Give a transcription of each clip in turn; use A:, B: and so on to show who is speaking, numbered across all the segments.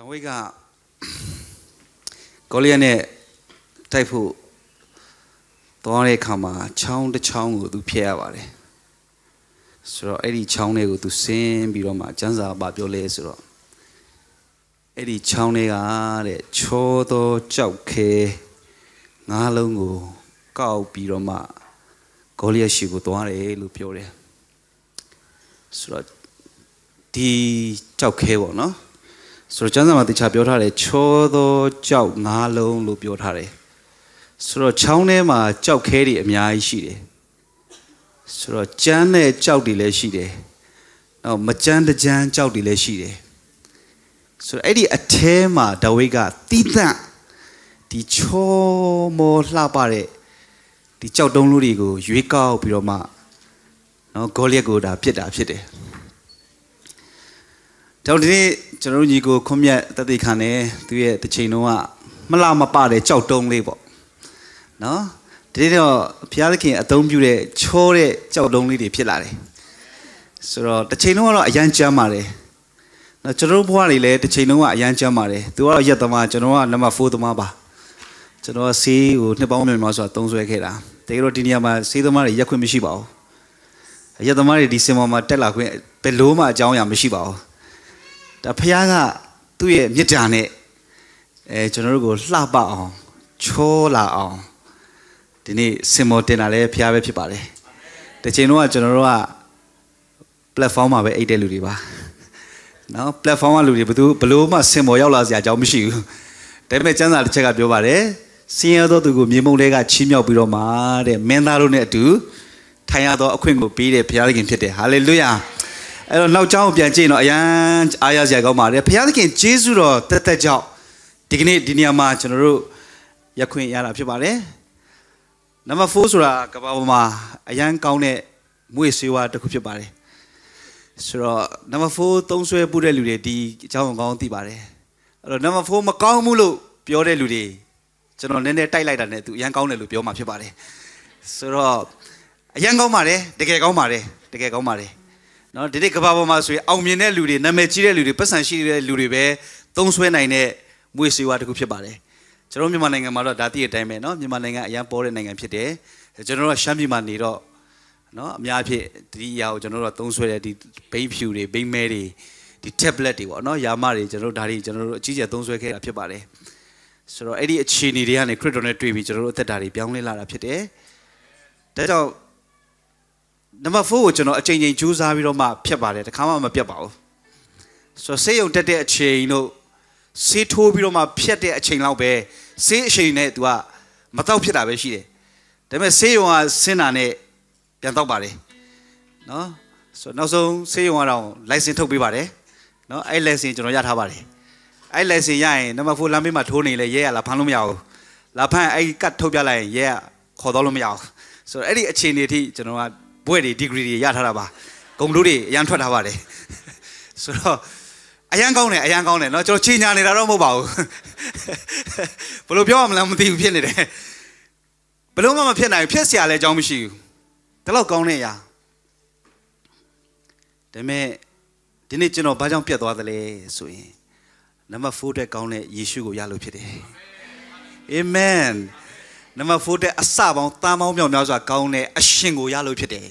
A: တဝိတ်ကကိုလျက်နဲ့တိုက်ဖို့သွားတဲ့အခါမှာချောင်းတစ်ချောင်းကိုသူဖျက်ရပါတယ်ဆိုတော့အဲ့ဒီချောင်းတွေကိုသူဆင်းပြီးတော့မှကျန်းစာပါပြောလဲဆိုတော့အဲ့ဒီချောင်းတွေကတဲ့ချောသောကြောက်ခဲငါးလုံးကိုကောက်ပြီးတော့မှဂေါလျက်ရှိကိုသွားတယ်လို့ပြောတယ်ဆိုတော့ဒီကြောက်ခဲပေါ့နော်ဆိုတော့ကျမ်းစာမှာတခြားပြောထားတယ်ချောသောကြောက်ငါးလုံးလို့ပြောထားတယ်ဆိုတော့ချောင်းထဲမှာကြောက်ခဲတွေအများကြီးရှိတယ်ဆိုတော့ကြမ်းတဲ့ကြောက်တွေလည်းရှိတယ်နောက်မကြမ်းတကြမ်းကြောက်တွေလည်းရှိတယ်ဆိုတော့အဲ့ဒီအထဲမှာဒဝိကတီးသန့်ဒီချောမောလှပတဲ့ဒီကြောက်တုံးလူတွေကိုရွေးကောက်ပြီးတော့မှနော်ဂေါလျက်ကိုဒါပြစ်တာ ဖြစ်တယ်။တော့ဒီနေ့ကျွန်တော်ညီကိုခွန်မြတ်တသိခံတယ်သူရဲ့တစ်ချိန်လုံးကမလာမပတဲ့ကြောက်တုံးလေးပေါ့နော်ဒီတော့ဘုရားသခင်အသုံးပြုတဲ့ချောတဲ့ကြောက်တုံးလေးတွေဖြစ်လာတယ်ဆိုတော့တစ်ချိန်လုံးကတော့အရန်ကြမ်းပါတယ်နော်ကျွန်တော်ဘွားတွေလည်းတစ်ချိန်လုံးကအရန်ကြမ်းပါတယ်သူကတော့ရက်သမားကျွန်တော်ကနံပါတ်4သမားပါကျွန်တော်ကဆေးကိုနှစ်ပေါင်းမြန်မာဆိုတာသုံးဆွဲခဲ့တာတကယ်တော့ဒီနေရာမှာဆေးသမားတွေရက်ခွင့်မရှိပါဘူးရက်သမားတွေဒီစင်ပေါ်မှာတက်လာခွင့်ဘယ်လို့မှအကြောင်းအရာမရှိပါဘူးဒါဖခင်ကသူ့ရဲ့မြစ်တာနဲ့အဲကျွန်တော်တို့ကိုလှပအောင် ချောလာအောင်ဒီနေ့စင်မောတင်တာလည်းဖခင်ပဲဖြစ်ပါတယ်တချိန်တော့ကျွန်တော်တို့က platform မှာပဲအိတ်တဲ့လူတွေပါနော် platform ကလူတွေဘသူဘလို့မှစင်မောရောက်လာစရာအကြောင်းမရှိဘူးဒါပေမဲ့စံစာတစ်ချက်ကပြောပါတယ်စင်ရသောသူကိုမြေမုံတွေကချီးမြှောက်ပြီးတော့မှတဲ့မင်းသားတို့နဲ့အတူထိုင်ရသောအခွင့်ကိုပေးတဲ့ဘုရားသခင်ဖြစ်တယ်ဟာလေလုယာအဲ့တော့နောက်ကျောင်းပြန်ကြည့်တော့အရန်အားရစရာကောင်းပါတယ်ဘုရားသခင်ဂျေစုတော်တက်တက်ကြောင့်ဒီကနေ့ဒီနေရာမှာကျွန်တော်တို့ရခွင့်ရတာဖြစ်ပါတယ်နံပါတ်4ဆိုတာကဘာပေါ်မှာအရန်ကောင်းတဲ့မွေဆွေဝါတစ်ခုဖြစ်ပါတယ်ဆိုတော့နံပါတ်4သုံးဆွဲပို့တဲ့လူတွေဒီအကြောင်းကောင်းသိပါတယ်အဲ့တော့နံပါတ်4မကောင်းဘူးလို့ပြောတဲ့လူတွေကျွန်တော်နည်းနည်းတိုက်လိုက်တာနဲ့သူအရန်ကောင်းတယ်လို့ပြောမှဖြစ်ပါတယ်ဆိုတော့အရန်ကောင်းပါတယ်တကယ်ကောင်းပါတယ်တကယ်ကောင်းပါတယ်နော်ဒီနေ့ကဘာပေါ်မှာဆိုရင်အောင်မြင်တဲ့လူတွေနာမည်ကြီးတဲ့လူတွေပတ်စံရှိတဲ့လူတွေပဲသုံးဆွဲနိုင်တဲ့မွေစေဝါတစ်ခုဖြစ်ပါတယ်ကျွန်တော်မြန်မာနိုင်ငံမှာတော့ဒါတည့်အတိုင်းပဲเนาะမြန်မာနိုင်ငံအရန်ပေါ်တဲ့နိုင်ငံဖြစ်တယ်ကျွန်တော်တို့ရှမ်းပြည်မှာနေတော့เนาะအများအဖြစ်ဒီအရာကိုကျွန်တော်တို့သုံးဆွဲတဲ့ဒီဘိန်းဖြူတွေဘိန်းမဲတွေဒီ tablet တွေပေါ့เนาะယာမတွေကျွန်တော်တို့ဒါတွေကျွန်တော်တို့အကြီးကျယ်သုံးဆွဲခဲ့တာဖြစ်ပါတယ်ဆိုတော့အဲ့ဒီအခြေအနေတွေကနေခရစ်တော်နဲ့တွေ့ပြီးကျွန်တော်တို့အသက်တာတွေပြောင်းလဲလာတာဖြစ်တယ်ဒါကြောင့်နံပါတ်4ကိုကျွန်တော်အချိန်ချင်းကြိုးစားပြီးတော့မှဖြတ်ပါတယ်တခါမှမပြတ်ပါဘူးဆိုတော့ဆေးရုံတက်တဲ့အချိန်တို့ဆေးထိုးပြီးတော့မှဖြတ်တဲ့အချိန်လောက်ပဲဆေးအချိန်နဲ့ तू ကမတော့ဖြစ်တာပဲရှိတယ်ဒါပေမဲ့ဆေးရုံကဆင်းတာနဲ့ပြန်တော့ပါတယ်နော်ဆိုတော့နောက်ဆုံးဆေးရုံကတော့ license ထုတ်ပေးပါတယ်နော်အဲ့ license ကျွန်တော်ရထားပါတယ်အဲ့ license ရရင်နံပါတ်4လမ်းမေးမှာထိုးနေလဲရဲရလားဖမ်းလို့မရဘူးလာဖမ်းအဲ့ကတ်ထုတ်ပြလိုက်ရင်ရဲခေါ်တော့လို့မရဘူးဆိုတော့အဲ့ဒီအခြေအနေအထိကျွန်တော်ကဘွဲ့တွေဒီဂရီတွေရထားတာပါဂုံတို့တွေအရန်ထွက်ထားပါတယ်ဆိုတော့အရန်ကောင်းတယ်အရန်ကောင်းတယ်เนาะကျွန်တော်ချိန်ညာနေတာတော့မဟုတ်ပါဘူးဘယ်လိုပြောရမလဲမသိဘူးဖြစ်နေတယ်ဘယ်လိုမှမဖြစ်နိုင်ဘူးဖြစ်เสียလဲအကြောင်းမရှိဘူးဒါတော့ကောင်းတဲ့အရာဒါပေမဲ့ဒီနေ့ကျွန်တော်ဘာကြောင့်ပြတ်သွားသလဲဆိုရင်နံပါတ်4အတွက်ကောင်းတဲ့ယေရှုကိုရလို့ဖြစ်တယ်အာမင်နံပါတ်4တဲ့အစပေါင်းတားပေါင်းမြောက်များစွာကောင်းတဲ့အရှင်ကိုရလို့ဖြစ်တယ်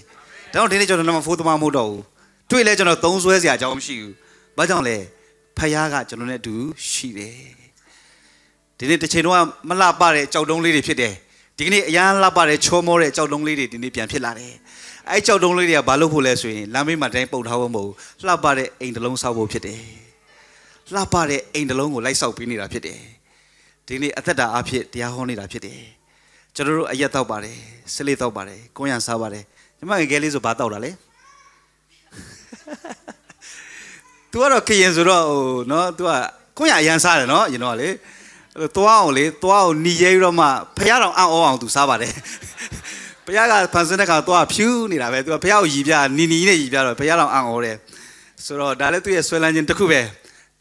A: ကျွန်တော်ဒီနေ့ကျွန်တော်နံပါတ်4သမားမဟုတ်တော့ဘူးတွေ့လဲကျွန်တော်သုံးဆွဲစရာအကြောင်းမရှိဘူးဘာကြောင့်လဲဖယားကကျွန်တော်နဲ့အတူရှိတယ်ဒီနေ့တစ်ချိန်တော့မလှပတဲ့ကြောက်တုံးလေးတွေဖြစ်တယ်ဒီကနေ့အရန်လှပတဲ့ချောမောတဲ့ကြောက်တုံးလေးတွေဒီနေ့ပြန်ဖြစ်လာတယ်အဲ့ကြောက်တုံးလေးတွေကဘာလို့ဖို့လဲဆိုရင်လမ်းမေးမှာတိုင်းပုတ်ထားဖို့မဟုတ်ဘူးလှပတဲ့အိမ်တစ်လုံးဆောက်ဖို့ဖြစ်တယ်လှပတဲ့အိမ်တစ်လုံးကိုလိုက်ဆောက်ပေးနေတာဖြစ်တယ်ဒီနေ့အသက်တာအဖြစ်တရားဟောနေတာဖြစ်တယ်ကျွန်တော်တို့အရက်တော့ပါတယ်ဆလေးတော့ပါတယ်ကိုရံစားပါတယ်ကျမငယ်ငယ်လေးဆိုဘာတောက်တာလဲ။ तू ကတော့ခရင်ဆိုတော့ဟိုနော် तू ကခွင့်ရအရန်စားတယ်နော်ရင်တော့လေသွားအောင်လေသွားအောင်ညီရဲပြီးတော့မှဖះတော်အံ့ဩအောင် तू စားပါတယ်။ဖះကဖန်ဆင်းတဲ့ခါသွားဖြူးနေတာပဲ။ तू ကဖះကိုရီပြနီနီနဲ့ရီပြတော့ဖះတော်အံ့ဩတယ်။ဆိုတော့ဒါလည်းသူ့ရဲ့ဆွဲလန်းခြင်းတစ်ခုပဲ။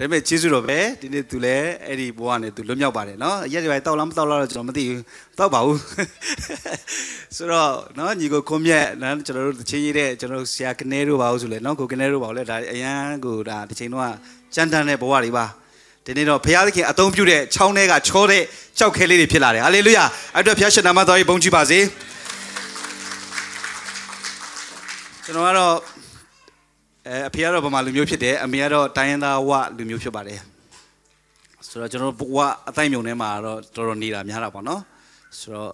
A: ဒါပေမဲ့ကျေးဇူးတော်ပဲဒီနေ့သူလည်းအဲ့ဒီဘဝနဲ့သူလွတ်မြောက်ပါတယ်နော်ရက်ကြိုင်တောက်လားမတောက်လားတော့ကျွန်တော်မသိဘူးတောက်ပါဘူးဆိုတော့နော်ညီကိုခွန်မြတ်နော်ကျွန်တော်တို့တချင်းရေးတဲ့ကျွန်တော်တို့ဆရာကနေတို့ပါဘူးဆိုလဲနော်ကိုကနေတို့ပါဘူးလဲဒါအရန်ကိုဒါတချင်းတော့ကြမ်းတမ်းတဲ့ဘဝတွေပါဒီနေ့တော့ဘုရားသခင်အသုံးပြုတဲ့ချောင်းထဲကချောတဲ့ကြောက်ခဲလေးတွေဖြစ်လာတယ်ဟာလေလုယာအတွက်ဘုရားရှင်နာမတော်ကြီးဘုန်းကြီးပါစေကျွန်တော်ကတော့အဲအဖေကတော့ဗမာလူမျိုးဖြစ်တယ်အမေကတော့တိုင်းရင်းသားဝလူမျိုးဖြစ်ပါတယ်ဆိုတော့ကျွန်တော်တို့ဝအတိုင်းမြုံထဲမှာတော့တော်တော်နေတာများတာပေါ့နော်ဆိုတော့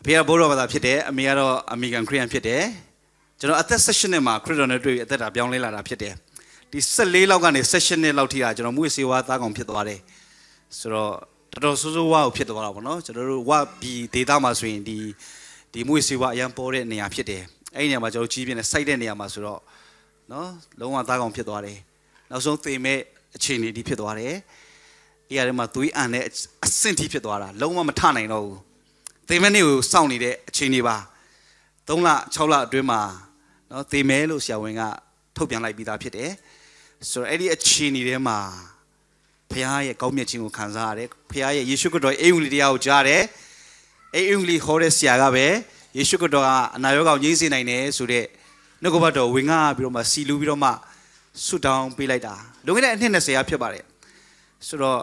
A: အဖေကဘိုးတော်ဘာသာဖြစ်တယ်အမေကတော့အမေရိကန်ခရစ်ယာန်ဖြစ်တယ်ကျွန်တော်အသက်16နှစ်မှာခရစ်တော်နဲ့တွေ့ပြီးအသက်တာပြောင်းလဲလာတာဖြစ်တယ်ဒီ14လောက်ကနေ16နှစ်လောက်ထိတာကျွန်တော်မွေးစေဝါသားကောင်ဖြစ်သွားတယ်ဆိုတော့တော်တော်ဆိုးဆိုးဝါကိုဖြစ်သွားတာပေါ့နော်ကျွန်တော်တို့ဝဘီဒေတာမှာဆိုရင်ဒီဒီမွေးစေဝါအရန်ပေါ်တဲ့နေရာဖြစ်တယ်အဲ့ဒီနေရာမှာကျွန်တော်ကြီးပြင်းနဲ့စိုက်တဲ့နေရာမှာဆိုတော့နော်လုံးဝသားကောင်ဖြစ်သွားတယ်နောက်ဆုံးသေမဲ့အခြေအနေဒီဖြစ်သွားတယ်အဲ့ရထဲမှာသွေးအန်တဲ့အဆင့်ထိဖြစ်သွားတာလုံးဝမထနိုင်တော့ဘူးသေမဲ့နေ့ကိုစောင့်နေတဲ့အချိန်တွေပါ3လ6လအတွင်းမှာနော်သေမဲလို့ဆရာဝန်ကထုတ်ပြန်လိုက်ပြီးသားဖြစ်တယ်ဆိုတော့အဲ့ဒီအချိန်တွေထဲမှာဖခင်ရဲ့ကောင်းမြတ်ခြင်းကိုခံစားရတယ်ဖခင်ရဲ့ယေရှုခရစ်တော်အိမ်ဝင်လေးတရားကိုကြားတယ်အိမ်ဝင်လေးဟောတဲ့ဆရာကပဲယေရှုခရစ်တော်ကအနာရောဂါကိုငြိမ်းစေနိုင်တယ်ဆိုတဲ့နှုတ်ကပတ်တော်ဝင်ငါပြီးတော့မှစီလူပြီးတော့မှဆွတောင်းပေးလိုက်တာလွန်ခဲ့တဲ့အနှစ်20ရာဖြစ်ပါတယ်ဆိုတော့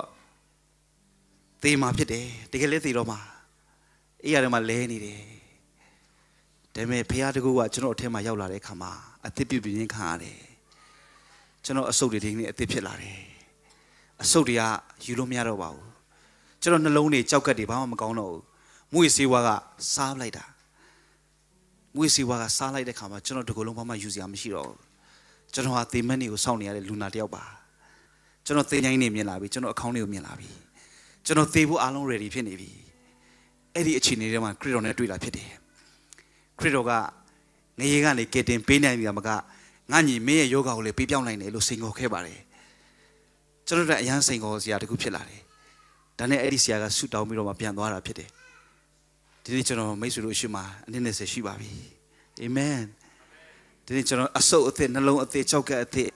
A: သေမှာဖြစ်တယ်တကယ်လည်းသေတော့မှာအေးရတယ်မှာလဲနေတယ်ဒါပေမဲ့ဖခင်တကူကကျွန်တော်အထက်မှာရောက်လာတဲ့အခါမှာအသစ်ပြုပြင်ခံရတယ်ကျွန်တော်အဆုတ်တွေဒီနေ့အသစ်ဖြစ်လာတယ်အဆုတ်တွေကယူလို့မရတော့ပါဘူးကျွန်တော်နှလုံးတွေကြောက်ကတ်တွေဘာမှမကောင်းတော့ဘူးမွေစေးဝါကစားလိုက်တာမွေးစီဝါကစားလိုက်တဲ့ခါမှာကျွန်တော်တကူလုံးဘာမှယူစရာမရှိတော့ဘူးကျွန်တော်ဟာသေမက်တွေကိုစောင့်နေရတဲ့လူနာတယောက်ပါကျွန်တော်သေញိုင်းနေမြင်လာပြီကျွန်တော်အကောင့်တွေကိုမြင်လာပြီကျွန်တော်သေဖို့အားလုံး ready ဖြစ်နေပြီအဲ့ဒီအခြေအနေတွေမှာခရစ်တော်နဲ့တွေ့လာဖြစ်တယ်ခရစ်တော်ကငရေကနေကတင်ပေးနိုင်ပြီမကငါညီမင်းရဲ့ယောဂကိုလည်းပေးပြောင်းနိုင်တယ်လို့စိန်ခေါ်ခဲ့ပါတယ်ကျွန်တော်တို့အရန်စိန်ခေါ်စရာတခုဖြစ်လာတယ်ဒါနဲ့အဲ့ဒီဆရာကဆူတောင်းပြီးတော့မှပြန်သွားတာဖြစ်တယ်ဒီနေ့ကျွန်တော်မိတ်ဆွေတို့အရှိမအနည်းနဲ့ဆက်ရှိပါပြီအာမင်ဒီနေ့ကျွန်တော်အဆုပ်အသစ်နှလုံးအသစ်ကြောက်ကဲအသစ်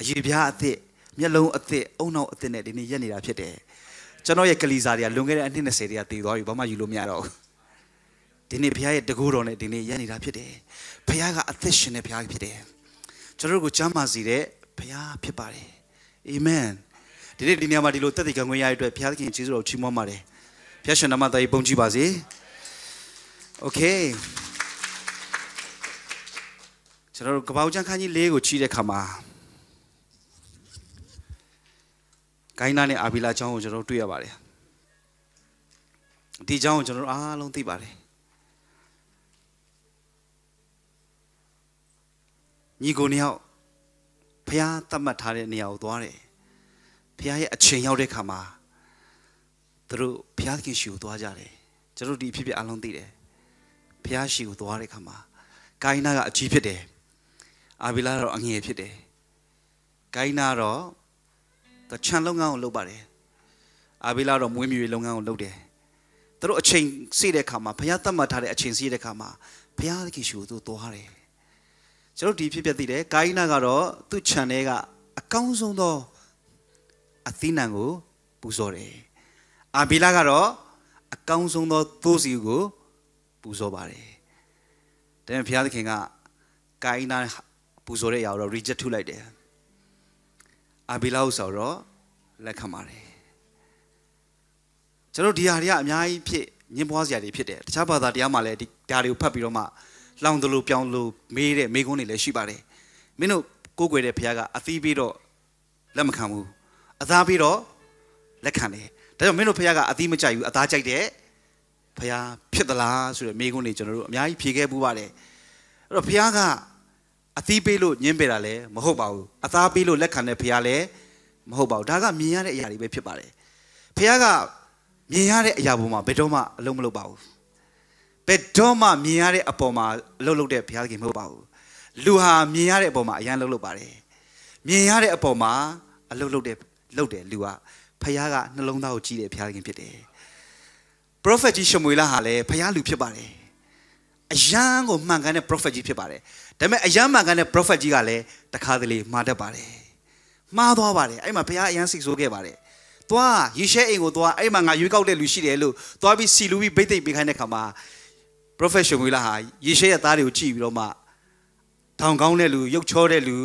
A: အရေပြားအသစ်မျက်လုံးအသစ်အုံနောက်အသစ်နဲ့ဒီနေ့ရက်နေတာဖြစ်တယ်ကျွန်တော်ရဲ့ကလီစာတွေကလွန်ခဲ့တဲ့အနည်း20တွေကတည်သွားပြီဘာမှယူလို့မရတော့ဘူးဒီနေ့ဘုရားရဲ့တကူတော်နဲ့ဒီနေ့ရက်နေတာဖြစ်တယ်ဘုရားကအသက်ရှင်တဲ့ဘုရားဖြစ်တယ်ကျွန်တော်တို့ကိုကြမ်းမာစေတဲ့ဘုရားဖြစ်ပါတယ်အာမင်ဒီနေ့ဒီနေရာမှာဒီလိုတက်တည်ကံခွင့်ရရတဲ့အတွက်ဘုရားသခင်ကျေးဇူးတော်ချီးမွမ်းပါတယ်ဘုရားရှင်နာမတော်ကြီးပုံကြည့်ပါစေโอเคကျွန်တော်တို့ကပောက်ချန်ခန်းကြီး၄ကိုချီးတဲ့ခါမှာဂိုင်းနာနဲ့အာဘီလာချောင်းကိုကျွန်တော်တို့တွေ့ရပါတယ်ဒီချောင်းကိုကျွန်တော်တို့အားလုံးသိပါတယ်ညီကိုနှစ်ယောက်ဖះသတ်မှတ်ထားတဲ့နေရာကိုသွားတယ်ဖះရဲ့အချိန်ရောက်တဲ့ခါမှာသူတို့ဖះခင်ရှူကိုသွားကြတယ်ကျွန်တော်တို့ဒီအဖြစ်အပျက်အလုံးသိတယ်ဖျားရှိကိုသွားတဲ့ခါမှာကိုင်းနာကအကြီးဖြစ်တယ်အာဗီလာတော့အငယ်ဖြစ်တယ်ကိုင်းနာတော့သူခြံလုပ်ငန်းကိုလုပ်ပါတယ်အာဗီလာတော့မွေးမြူရေးလုပ်ငန်းကိုလုပ်တယ်သူတို့အချိန်စေ့တဲ့ခါမှာဘုရားသတ်မှတ်ထားတဲ့အချိန်စေ့တဲ့ခါမှာဘုရားသခင်ရှိကိုသူသွားတယ်ကျွန်တော်ဒီဖြစ်ပြသိတယ်ကိုင်းနာကတော့သူ့ခြံထဲကအကောင်းဆုံးသောအသီးနှံကိုပူဇော်တယ်အာဗီလာကတော့အကောင်းဆုံးသော သိုးစီကိုပူဇော်ပါတယ်။ဒါပေမဲ့ဘုရားသခင်ကကိုင်းနာပူဇော်တဲ့အရာကို reject ထုတ်လိုက်တယ်။အာဘီလာဟုဆိုတော့လက်ခံပါတယ်။ကျွန်တော်ဒီဟာတွေကအများကြီးဖြစ်ညှင်းပွားစရာတွေဖြစ်တယ်။တခြားဘာသာတရားမှလည်းဒီဒါတွေကိုဖတ်ပြီးတော့မှ လောင်တယ်လို့ပြောင်းလို့မေးတဲ့မိကုန်းတွေလည်းရှိပါတယ်။မင်းတို့ကိုးကွယ်တဲ့ဘုရားကအသီးပြီးတော့လက်မခံဘူး။အသားပြီးတော့လက်ခံတယ်။ဒါကြောင့်မင်းတို့ဘုရားကအသီးမကြိုက်ဘူးအသားကြိုက်တယ်။ဖះဖြစ်သလားဆိုတဲ့မိကုန်းတွေကျွန်တော်တို့အများကြီးဖြေခဲ့ပူးပါတယ်အဲ့တော့ဖះကအသီးပေးလို့ညင်းပယ်တာလည်းမဟုတ်ပါဘူးအသားပေးလို့လက်ခံတဲ့ဖះလည်းမဟုတ်ပါဘူးဒါကမြင်ရတဲ့အရာတွေပဲဖြစ်ပါတယ်ဖះကမြင်ရတဲ့အရာပေါ်မှာဘယ်တော့မှအလုံးမလုပ်ပါဘူးဘယ်တော့မှမြင်ရတဲ့အပေါ်မှာအလုံးလုပ်တဲ့ဘုရားသခင်မဟုတ်ပါဘူးလူဟာမြင်ရတဲ့အပေါ်မှာအရန်လုံးလုပ်ပါတယ်မြင်ရတဲ့အပေါ်မှာအလုံးလုပ်တဲ့လုပ်တယ်လူဟာဖခင်ကနှလုံးသားကိုကြည့်တဲ့ဘုရားသခင်ဖြစ်တယ် prophet ကြီးရှမွေလဟာလည်းဘုရားလူဖြစ်ပါတယ်အယံကိုမှန်ကန်တဲ့ prophet ကြီးဖြစ်ပါတယ်ဒါပေမဲ့အယံမှန်ကန်တဲ့ prophet ကြီးကလည်းတခါတလေမှားတတ်ပါတယ်မှားသွားပါတယ်အဲ့မှာဘုရားအယံစိတ်ဆိုးခဲ့ပါတယ်သွားယေရှဲအိမ်ကိုသွားအဲ့မှာငါရွေးကောက်တဲ့လူရှိတယ်လို့သွားပြီးစီလူပြီးဗိတ်သိက်ပေးခိုင်းတဲ့ခါမှာ prophet ရှမွေလဟာယေရှဲရဲ့သားတွေကိုကြည့်ပြီးတော့မှထောင်ကောင်းတဲ့လူရုပ်ချောတဲ့လူ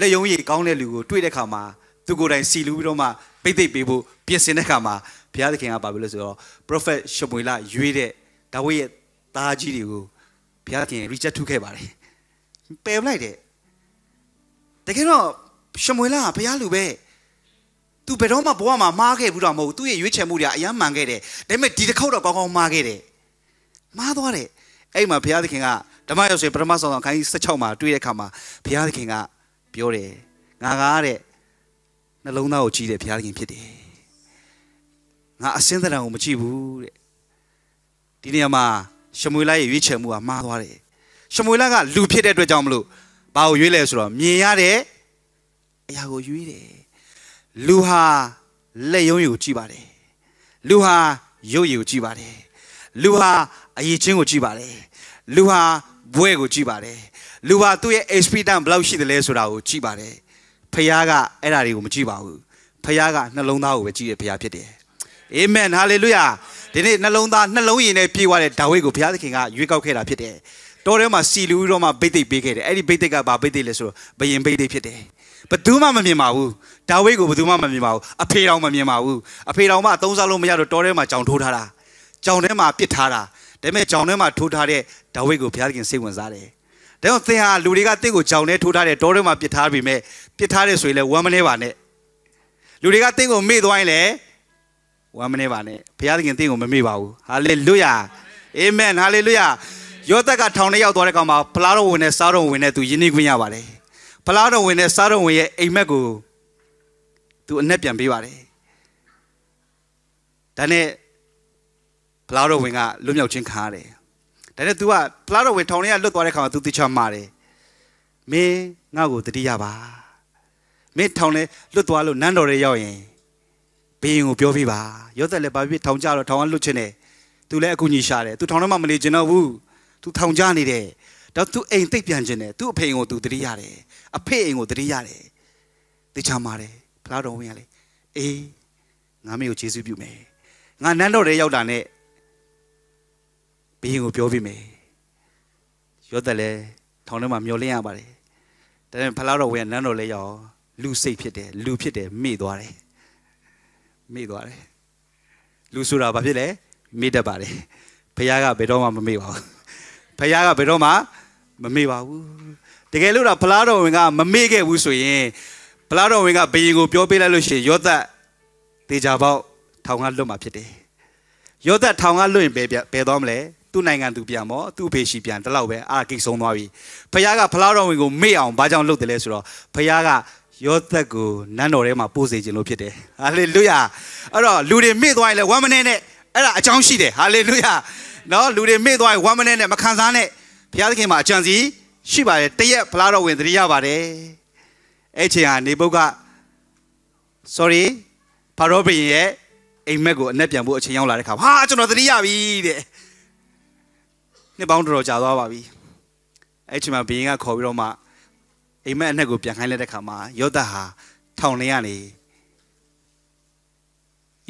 A: လက်ယုံရည်ကောင်းတဲ့လူကိုတွေ့တဲ့ခါမှာသူကိုယ်တိုင်စီလူပြီးတော့မှဗိတ်သိက်ပေးဖို့ပြင်ဆင်တဲ့ခါမှာဘုရားသခင်ကပါပြောလို့ဆိုတော့ prophet ရှမွေလရွေးတဲ့ဒါဝိရဲ့သားကြီးတွေကိုဘုရားသခင် reject ထုတ်ခဲ့ပါတယ်ပယ်လိုက်တယ်တကယ်တော့ရှမွေလကဘုရားလူပဲသူဘယ်တော့မှဘဝမှာမှားခဲ့ဘူးတော့မဟုတ်သူ့ရဲ့ရွေးချယ်မှုတွေကအယမ်းမှန်ခဲ့တယ်ဒါပေမဲ့ဒီတစ်ခေါက်တော့ကောင်းကောင်းမှားခဲ့တယ်မှားသွားတယ်အဲ့မှာဘုရားသခင်ကဓမ္မရောက်ဆိုပထမဆုံးအခန်းကြီး16မှာတွေ့တဲ့အခါမှာဘုရားသခင်ကပြောတယ်ငါကားတဲ့နှလုံးသားကိုကြည့်တယ်ဘုရားသခင်ဖြစ်တယ်ငါအစင်းတရံကိုမကြည့်ဘူးတဲ့ဒီနေရာမှာရှမွေလာရဲ့ရွေးချယ်မှုကမှားသွားတယ်ရှမွေလာကလူဖြစ်တဲ့အတွက်ကြောင့်မလို့ဘာကိုရွေးလဲဆိုတော့မြင်ရတဲ့အရာကိုရွေးတယ်လူဟာလက်ရုံးကိုကြည့်ပါတယ်လူဟာရုပ်ရည်ကိုကြည့်ပါတယ်လူဟာအရေးချင်းကိုကြည့်ပါတယ်လူဟာဘွဲကိုကြည့်ပါတယ်လူဟာသူ့ရဲ့ experience ဘယ်လောက်ရှိတယ်လဲဆိုတာကိုကြည့်ပါတယ်ဖះကအဲ့ဒါတွေကိုမကြည့်ပါဘူးဖះကနှလုံးသားကိုပဲကြည့်တဲ့ဖះဖြစ်တယ်အာမင်ဟာလေလုယာဒီနေ့နှလုံးသားနှလုံးရည်နဲ့ပြေးသွားတဲ့ဒါဝိဒ်ကိုဘုရားသခင်ကရွေးကောက်ခဲ့တာဖြစ်တယ်တော်ထဲမှာစီလူပြီးတော့မှဘိတ်သိက်ပေးခဲ့တယ်အဲ့ဒီဘိတ်သိက်ကဘာဘိတ်သိက်လဲဆိုတော့ဘယင်ဘိတ်သိက်ဖြစ်တယ်ဘသူမှမမြင်ပါဘူးဒါဝိဒ်ကိုဘသူမှမမြင်ပါဘူးအဖေတော်မမြင်ပါဘူးအဖေတော်မှအသုံးစားလို့မရတော့တော်ထဲမှာကြောင်ထိုးထားတာကြောင်ထဲမှာပစ်ထားတာဒါပေမဲ့ကြောင်ထဲမှာထိုးထားတဲ့ဒါဝိဒ်ကိုဘုရားသခင်စိတ်ဝင်စားတယ်ဒါကြောင့်သင်ဟာလူတွေကတင့်ကိုကြောင်ထဲထိုးထားတဲ့တော်ထဲမှာပစ်ထားပြီမဲ့ပစ်ထားတဲ့ဆိုရင်လည်းဝမ်းမနေပါနဲ့လူတွေကတင့်ကိုမေ့သွားရင်လည်းဝမ်းမနေပါနဲ့ဘုရားသခင်တင့်ကိုမမေ့ပါဘူးဟာလေလုယာအာမင်ဟာလေလုယာယောသက်ကထောင်ထဲရောက်သွားတဲ့ကောင်မှာဖလားတော်ဝင်နဲ့စားတော်ဝင်နဲ့သူယဉ်နေခွင့်ရပါတယ်ဖလားတော်ဝင်နဲ့စားတော်ဝင်ရဲ့အိမ်မက်ကိုသူအနှက်ပြန်ပေးပါတယ်ဒါနဲ့ဖလားတော်ဝင်ကလွတ်မြောက်ခြင်းခံရတယ်ဒါနဲ့ तू ကဖလားတော်ဝင်ထောင်ထဲကလွတ်သွားတဲ့ခါမှာ तू သိချမှာတယ်မင်းငါ့ကိုတတိယပါမင်းထောင်ထဲလွတ်သွားလို့နန်းတော်ထဲရောက်ရင်ဘေးရင်ကိုပြောပြပါယောသက်လည်းဘာဖြစ်ထောင်ကြတော့ထောင်ကလွတ်ချင်တယ်သူလည်းအကူညီရှာတယ်သူထောင်ထဲမှာမနေချင်တော့ဘူးသူထောင်ကြနေတယ်တော့သူအိမ်သိပ်ပြန်ချင်တယ်သူအဖေအိမ်ကိုသူတတိရတယ်အဖေအိမ်ကိုတတိရတယ်တေချာမာတယ်ဖလားတော်ဝင်ရလေအေးငါမေကိုယေရှုပြုမယ်ငါနန်းတော်ထဲရောက်တာနဲ့ဘင်းကိုပြောပြမယ်ရောတယ်လေထောင်ထဲမှာမျောလင်းရပါတယ်ဒါနဲ့ဖလားတော်ဝင်ကနန်းတော်လဲရောက်လူစိတ်ဖြစ်တယ်လူဖြစ်တယ်မေ့သွားတယ်မေ့သွားတယ်လူဆိုတာဘာဖြစ်လဲမေ့တတ်ပါတယ်ဘုရားကဘယ်တော့မှ မမေ့ပါဘူးဘုရားကဘယ်တော့မှမမေ့ပါဘူးတကယ်လို့တော့ဖလားတော်ဝင်ကမမေ့ခဲ့ဘူးဆိုရင်ဖလားတော်ဝင်ကဘယင်ကိုပြောပေးလိုက်လို့ရှိရင်ယောသတ်တေချာပေါက်ထောင်ကလွတ်မှာဖြစ်တယ်ယောသတ်ထောင်ကလွတ်ရင်ဘယ်ဘယ်သွားမလဲသူ့နိုင်ငံသူပြန်မောသူ့ဖေရှိပြန်တလောက်ပဲအားကိတ်ဆုံးသွားပြီဖခင်ကဖလားတော်ဝင်ကိုမေ့အောင်ဘာကြောင့်လုပ်တယ်လဲဆိုတော့ဖခင်ကယောသက်ကိုနန်းတော်ထဲမှာပို့စေခြင်းလို့ဖြစ်တယ်ဟာလေလုယာအဲ့တော့လူတွေမေ့သွားရင်လည်းဝမ်းမနဲ့နဲ့အဲ့ဒါအကြောင်းရှိတယ်ဟာလေလုယာနော်လူတွေမေ့သွားရင်ဝမ်းမနဲ့နဲ့မခံစားနဲ့ဘုရားသခင်မှာအကြံစီရှိပါတယ်တရက်ဖလားတော်ဝင်သတိရပါတယ်အဲ့ချိန်ဟာနေပုတ်က sorry ဖာရောဘုရင်ရဲ့အိမ်မက်ကိုအနက်ပြန်ဖို့အချိန်ရောက်လာတဲ့ခါဟာကျွန်တော်သတိရပြီတဲ့နှစ်ပေါင်းတော်တော်ကြာသွားပါပြီအဲ့ချိန်မှာဘုရင်ကခေါ်ပြီးတော့မှအိမ်မက်အနက်ကိုပြန်ခိုင်းလိုက်တဲ့ခါမှာယောသဟာထောင်ထဲကနေ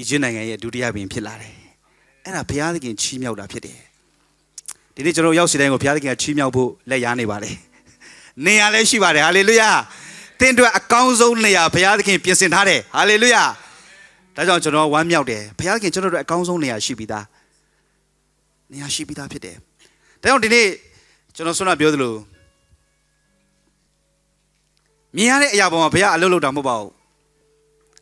A: ဤချင်းနိုင်ငံရဲ့ဒုတိယပင် ဖြစ်လာတယ်။အဲ့ဒါဘုရားသခင်ချီးမြှောက်တာဖြစ်တယ်။ဒီနေ့ကျွန်တော်ရောက်စီတိုင်းကိုဘုရားသခင်ကချီးမြှောက်ဖို့လက်ရားနေပါတယ်။နေရာလည်းရှိပါတယ်ဟာလေလုယာ။သင်တို့အကောင်းဆုံးနေရာဘုရားသခင်ပြင်ဆင်ထားတယ်ဟာလေလုယာ။ဒါကြောင့်ကျွန်တော်ဝမ်းမြောက်တယ်ဘုရားသခင်ကျွန်တော်တို့အကောင်းဆုံးနေရာရှိပြီးသား။နေရာရှိပြီးသားဖြစ်တယ်။ဒါကြောင့်ဒီနေ့ကျွန်တော်ဆွမ်းနာပြောသလိုမြင်ရတဲ့အရာပေါ်မှာဘုရားအလုပ်လုပ်တာမဟုတ်ပါဘူး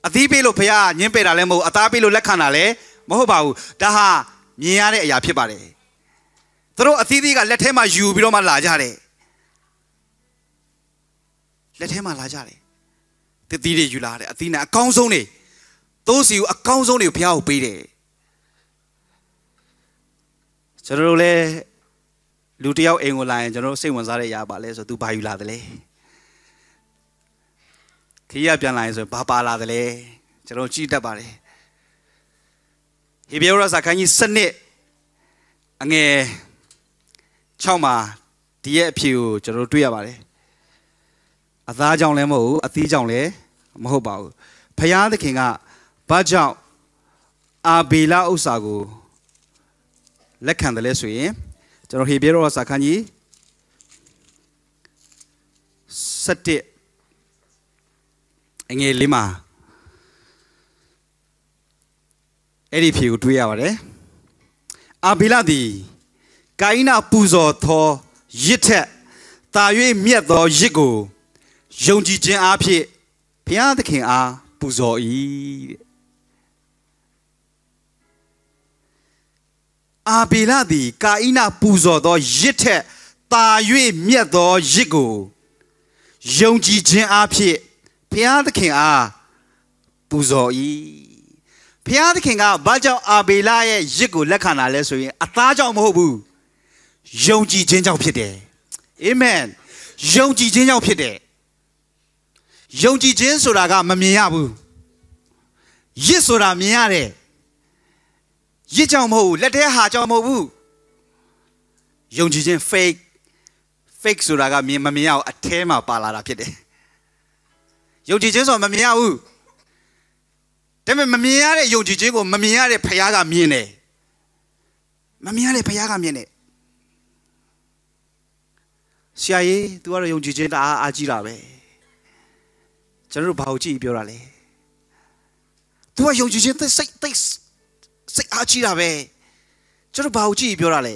A: အသီးပေးလို့ဘုရားညင်းပယ်တာလည်းမဟုတ်အသားပေးလို့လက်ခံတာလည်းမဟုတ်ပါဘူးဒါဟာမြင်ရတဲ့အရာဖြစ်ပါတယ်သူတို့အသီးသီးကလက်ထဲမှာယူပြီးတော့မှလာကြတယ်လက်ထဲမှာလာကြတယ်တသီးတွေယူလာတယ်အသီးနဲ့အကောင်းဆုံးတွေသိုးစီကိုအကောင်းဆုံးတွေကိုဘုရားကိုပေးတယ်ကျွန်တော်တို့လည်းလူတယောက်အိမ်ကိုလာရင်ကျွန်တော်တို့စိတ်ဝင်စားတဲ့အရာပါလဲဆိုသူဘာယူလာတယ်လဲခရီးရပြန်လာရင်ဆိုဘာပါလာသလဲကျွန်တော်ကြည့်တတ်ပါတယ်ဟေဘရဲစာခန်းကြီးစနစ်အငယ်6မှာဒီရဲ့အဖြေကိုကျွန်တော်တွေ့ရပါတယ်အသားကြောင့်လည်းမဟုတ်ဘူးအသီးကြောင့်လည်းမဟုတ်ပါဘူးဖျားသခင်ကဘာကြောင့်အာဘေလဥစ္စာကိုလက်ခံတယ်လဲဆိုရင် ကျွန်တော်ဟေဘရဲစာခန်းကြီး17အငယ်လေးမှာအဲ့ဒီဖြေကိုတွေးရပါတယ်အာဘီလာသည်ကာအိနာပူဇော်သောရစ်ထက်တာ၍မြတ်သောရစ်ကိုယုံကြည်ခြင်းအဖြစ်ဘုရားသခင်အားပူဇော်၏တဲ့အာဘီလသည်ကာအိနပူဇော်သောရစ်ထက်တာ၍မြတ်သောရစ်ကိုယုံကြည်ခြင်းအဖြစ်ဖျားသခင်အားပူဇော်၏ဖျားသခင်ကဘာကြောင့်အာဘေလရဲ့ရစ်ကို လက်ခံတာလဲဆိုရင်အသားကြောင့်မဟုတ်ဘူးယုံကြည်ခြင်းကြောင့်ဖြစ်တယ်အာမင်ယုံကြည်ခြင်းကြောင့်ဖြစ်တယ်ယုံကြည်ခြင်းဆိုတာကမမြင်ရဘူးရစ်ဆိုတာမြင်ရတယ်ရစ်ကြောင့်မဟုတ်ဘူးလက်ထဲဟာကြောင့်မဟုတ်ဘူးယုံကြည်ခြင်း fake fake ဆိုတာကမြင်မမြင်ရအောင်အထဲမှာပါလာတာဖြစ်တယ်ယုံကြည်ခြင်းဆိုတာမမြင်ရဘူးဒါပေမဲ့မမြင်ရတဲ့ယုံကြည်ခြင်းကိုမမြင်ရတဲ့ဖခင်ကမြင်တယ်မမြင်ရတဲ့ဖခင်ကမြင်တယ်ဆရာကြီး तू ကတော့ယုံကြည်ခြင်းတအားအားကြီးတာပဲကျွန်တော်တို့ဘာကိုကြည့်ပြောတာလဲ तू ကယုံကြည်ခြင်းသိစိတ်သိစိတ်အားကြီးတာပဲကျွန်တော်ဘာကိုကြည့်ပြောတာလဲ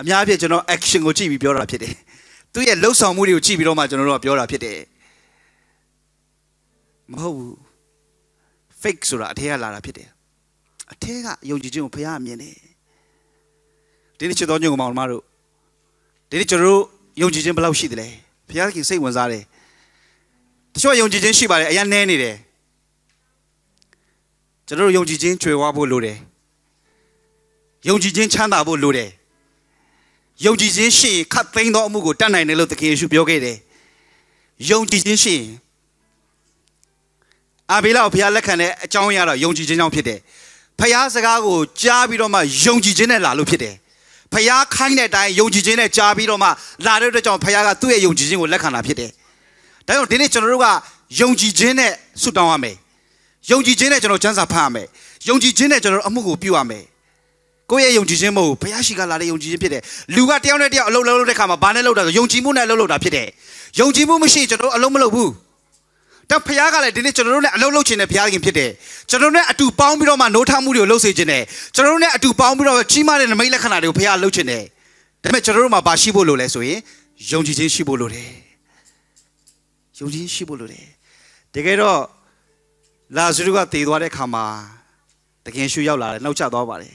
A: အများအပြည့်ကျွန်တော် action ကိုကြည့်ပြီးပြောတာဖြစ်တယ်သူ့ရဲ့လှုပ်ဆောင်မှုတွေကိုကြည့်ပြီးတော့မှကျွန်တော်တို့ကပြောတာဖြစ်တယ်မဟုတ်ဘူး fake ဆိုတာအထဲကလာတာဖြစ်တယ်အထဲကယုံကြည်ခြင်းကိုဘုရားမြင်တယ်ဒီနေ့ချစ်တော်ညုံမောင်တို့ဒီနေ့ကျွန်တော်တို့ယုံကြည်ခြင်းဘယ်လောက်ရှိသလဲဘုရားခင်စိတ်ဝင်စားတယ်တချို့ယုံကြည်ခြင်းရှိပါတယ်အရင်နဲနေတယ်ကျွန်တော်တို့ယုံကြည်ခြင်းကျွယ်ဝဖို့လိုတယ်ယုံကြည်ခြင်းချမ်းသာဖို့လိုတယ်ယုံကြည်ခြင်းရှိရင်ခတ်သိမ်းသောအမှုကိုတတ်နိုင်တယ်လို့သခင်ယေရှုပြောခဲ့တယ်ယုံကြည်ခြင်းရှိရင်အာဘေလကိုဖျားလက်ခံတဲ့အကြောင်းအရာတော့ယုံကြည်ခြင်းကြောင့်ဖြစ်တယ်ဖျားစကားကိုကြားပြီးတော့မှယုံကြည်ခြင်းနဲ့လာလို့ဖြစ်တယ်ဖျားခိုင်းတဲ့အတိုင်းယုံကြည်ခြင်းနဲ့ကြားပြီးတော့မှလာတဲ့အတွက်ကြောင့်ဖျားကသူ့ရဲ့ယုံကြည်ခြင်းကိုလက်ခံတာဖြစ်တယ်ဒါကြောင့်ဒီနေ့ကျွန်တော်တို့ကယုံကြည်ခြင်းနဲ့ဆုတောင်းရမယ်ယုံကြည်ခြင်းနဲ့ကျွန်တော်စံစာဖတ်ရမယ်ယုံကြည်ခြင်းနဲ့ကျွန်တော်အမှုကိုပြုရမယ်ကိုယ့်ရဲ့ယုံကြည်ခြင်းမဟုတ်ဘုရားရှိခိုးလာတဲ့ယုံကြည်ခြင်းဖြစ်တယ်လူကတယောက်နဲ့တယောက်အလုပ်လုပ်တဲ့ခါမှာဘာနဲ့လုပ်တာဆိုယုံကြည်မှုနဲ့လုပ်လို့တာဖြစ်တယ်ယုံကြည်မှုမရှိကျွန်တော်အလုပ်မလုပ်ဘူးတော့ဖခင်ကလည်းဒီနေ့ကျွန်တော်တို့နဲ့အလုပ်လုပ်ချင်တဲ့ဖခင်ဖြစ်တယ်ကျွန်တော်တို့နဲ့အတူပေါင်းပြီးတော့မှ노ထမှုတွေကိုလုပ်စေချင်တယ်ကျွန်တော်တို့နဲ့အတူပေါင်းပြီးတော့ကြီးမားတဲ့နမိတ်လက္ခဏာတွေကိုဖခင်လုပ်ချင်တယ်ဒါပေမဲ့ကျွန်တော်တို့မှာဘာရှိဖို့လိုလဲဆိုရင်ယုံကြည်ခြင်းရှိဖို့လိုတယ်ယုံကြည်ခြင်းရှိဖို့လိုတယ်တကယ်တော့လာဇရုကတည်သွားတဲ့ခါမှာတကင်ရှုရောက်လာတယ်နှုတ်ချသွားပါတယ်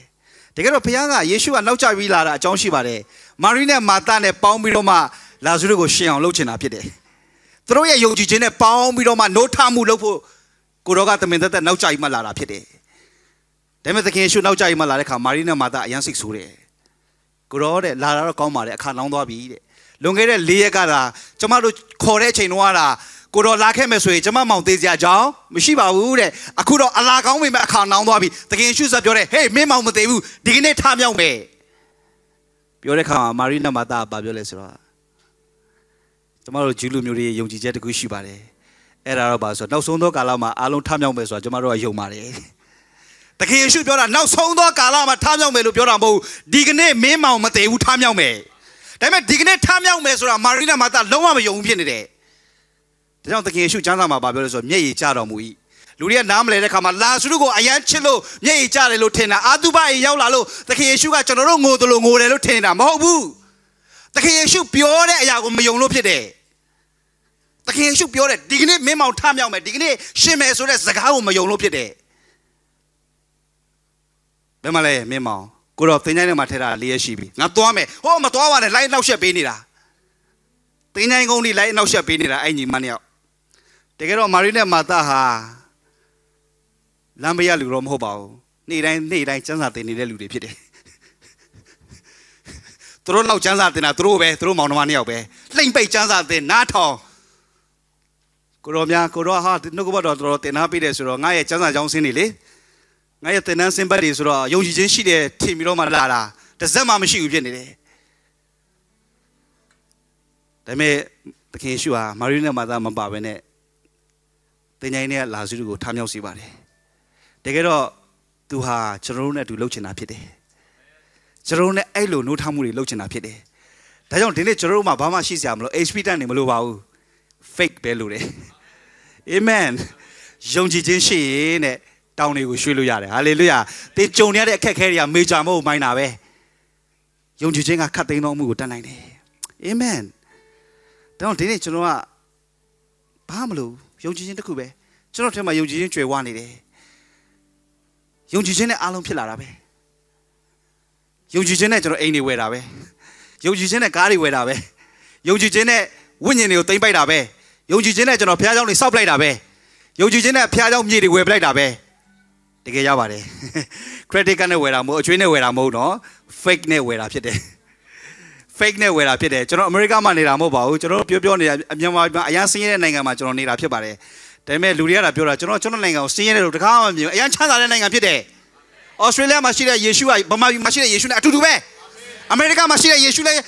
A: တကယ်တော့ဘုရားကယေရှုကနှုတ်ချပြီးလာတာအကြောင်းရှိပါတယ်မာရိနဲ့မာသနဲ့ပေါင်းပြီးတော့မှလာဇရုကိုရှင်အောင်လုပ်ချင်တာဖြစ်တယ်သူတို့ရဲ့ယုံကြည်ခြင်းနဲ့ပေါင်းပြီးတော့မှနှုတ်ထမှုလုပ်ဖို့ကိုတော့ကတမင်သက်သက်နောက်ကျပြီးမှလာတာဖြစ်တယ်။ဒါပေမဲ့သခင်ယေရှုနောက်ကျပြီးမှလာတဲ့အခါမာရီနဲ့မာသာအရန်စိတ်ဆိုးတယ်။ကိုတော့တဲ့လာတာတော့ကောင်းပါတယ်အခါလောင်းသွားပြီတဲ့။လွန်ခဲ့တဲ့၄ရက်ကဒါကျမတို့ခေါ်တဲ့အချိန်တုန်းကဒါကိုတော့လာခဲ့မယ်ဆိုရင်ကျမမောင်သေးစရာအကြောင်းမရှိပါဘူးတဲ့။အခုတော့အလာကောင်းပြီမဲ့အခါနောင်းသွားပြီ။သခင်ယေရှုဆက်ပြောတယ်ဟေးမင်းမောင်မသေးဘူးဒီကနေ့ထမြောက်မယ်။ပြောတဲ့အခါမာရီနဲ့မာသာကဘာပြောလဲဆိုတော့ကျမတို့ဂျူးလူမျိုးတွေယုံကြည်ချက်တခုရှိပါတယ်အဲ့ဒါတော့ပါဆိုနောက်ဆုံးသောကာလမှာအားလုံးထမြောက်မယ်ဆိုတော့ကျမတို့ကယုံပါတယ်တခင်ယေရှုပြောတာနောက်ဆုံးသောကာလမှာထမြောက်မယ်လို့ပြောတာမဟုတ်ဒီကနေ့မင်းမောင်မသေးဘူးထမြောက်မယ်ဒါပေမဲ့ဒီကနေ့ထမြောက်မယ်ဆိုတာမာရီနာမာတာလုံးဝမယုံဘူးဖြစ်နေတယ်ဒါကြောင့်တခင်ယေရှုကျမ်းစာမှာပြောလို့ဆိုမျက်ရည်ကျတော်မူ၏လူတွေကနားမလဲတဲ့ခါမှာလာဆုတို့ကိုအယမ်းချစ်လို့မျက်ရည်ကျတယ်လို့ထင်တာအာတုဘရေရောက်လာလို့သခင်ယေရှုကကျွန်တော်တို့ငိုတယ်လို့ငိုတယ်လို့ထင်တာမဟုတ်ဘူးသခင်ယေရှုပြောတဲ့အရာကိုမယုံလို့ဖြစ်တယ်သခင်ယေရှုပြောတဲ့ဒီကနေ့မင်းမောင်ထမြောက်မယ်ဒီကနေ့ရှင်မယ်ဆိုတဲ့စကားကိုမယုံလို့ဖြစ်တယ်ဘယ်မှာလဲမင်းမောင်ကိုတော့သင်္ချိုင်းထဲမှာထဲတာလေးရရှိပြီငါသွားမယ်ဟိုမသွားပါနဲ့လိုက်နောက်ဆက်ပေးနေတာသင်္ချိုင်းကုန်းကြီးလိုက်နောက်ဆက်ပေးနေတာအဲ့ညီမနှစ်ယောက်တကယ်တော့မာရီနဲ့မာသဟာလမ်းမရလူတော့မဟုတ်ပါဘူးနေ့တိုင်းနေ့တိုင်းစံစာတင်နေတဲ့လူတွေဖြစ်တယ်သူတို့လောက်ကျန်းစာတင်တာသူတို့ပဲသူတို့မောင်နှမနှစ်ယောက်ပဲလှိမ့်ပိတ်ကျန်းစာတင်နားထောင်ကိုရောများကိုရောဟာနှုတ်ကပတ်တော်တော်တင်နာပေးတယ်ဆိုတော့ငါရဲ့ကျန်းစာကြောင်းစင်းနေလေငါရဲ့တင်နန်းစင်ဘတ်တွေဆိုတော့ယုံကြည်ခြင်းရှိတယ်ထင်ပြီးတော့မှလာတာတစ်စက်မှမရှိဘူးဖြစ်နေတယ်ဒါပေမဲ့သခင်ရှုဟာမာရိနဲ့မာသားမပါဘဲနဲ့တင်ញိုင်းနဲ့လာစုတို့ကို ထားမြောက်စေပါတယ်တကယ်တော့သူဟာကျွန်တော်တို့နဲ့အတူလှုပ်ချင်တာဖြစ်တယ်ကျွန်တော်နဲ့အဲ့လိုနှိုးထားမှုတွေလုပ်ချင်တာဖြစ်တယ်။ဒါကြောင့်ဒီနေ့ကျွန်တော်တို့မှာဘာမှရှိစရာမလို HP တန်နေမလိုပါဘူး။ fake ပဲလို့တယ်။ Amen ။ယုံကြည်ခြင်းရှိရင်တဲ့တောင်းတွေကိုရွှေ့လို့ရတယ်။ hallelujah ။သင်ကြုံရတဲ့အခက်အခဲတွေက major မဟုတ်မိုင်းတာပဲ။ယုံကြည်ခြင်းကခတ်သိမ်းသောအမှုကိုတတ်နိုင်တယ်။ Amen ။ဒါကြောင့်ဒီနေ့ကျွန်တော်ကဘာမလို့ယုံကြည်ခြင်းတစ်ခုပဲကျွန်တော်ထဲမှာယုံကြည်ခြင်းကြွယ်ဝနေတယ်။ယုံကြည်ခြင်းနဲ့အားလုံးဖြစ်လာတာပဲ။ယုံကြည်ခြင်းနဲ့ကျွန်တော်အိမ်တွေဝယ်တာပဲယုံကြည်ခြင်းနဲ့ကားတွေဝယ်တာပဲယုံကြည်ခြင်းနဲ့ဝိညာဉ်တွေကိုသိမ့်ပိုက်တာပဲယုံကြည်ခြင်းနဲ့ကျွန်တော်ဘုရားကျောင်းတွေဆောက်ပလိုက်တာပဲယုံကြည်ခြင်းနဲ့ဘုရားကျောင်းမြေတွေဝယ်ပလိုက်တာပဲတကယ်ရပါတယ် credit card နဲ့ဝယ်တာမဟုတ်အချွေးနဲ့ဝယ်တာမဟုတ်နော် fake နဲ့ဝယ်တာဖြစ်တယ် fake နဲ့ဝယ်တာဖြစ်တယ်ကျွန်တော်အမေရိကမှာနေတာမဟုတ်ပါဘူးကျွန်တော်ပြောပြောနေတာမြန်မာအရန်ဆင်းရဲတဲ့နိုင်ငံမှာကျွန်တော်နေတာဖြစ်ပါတယ်ဒါပေမဲ့လူတွေကပြောတာကျွန်တော်ကျွန်တော်နိုင်ငံကိုဆင်းရဲတယ်လို့တခါမှမမြင်ဘူးအရန်ချမ်းသာတဲ့နိုင်ငံဖြစ်တယ်ဩစတြေးလျမှာရှိတဲ့ယေရှုကဗမာပြည်မှာရှိတဲ့ယေရှုနဲ့အတူတူပဲအမေရိကမှာရှိတဲ့ယေရှုလည်း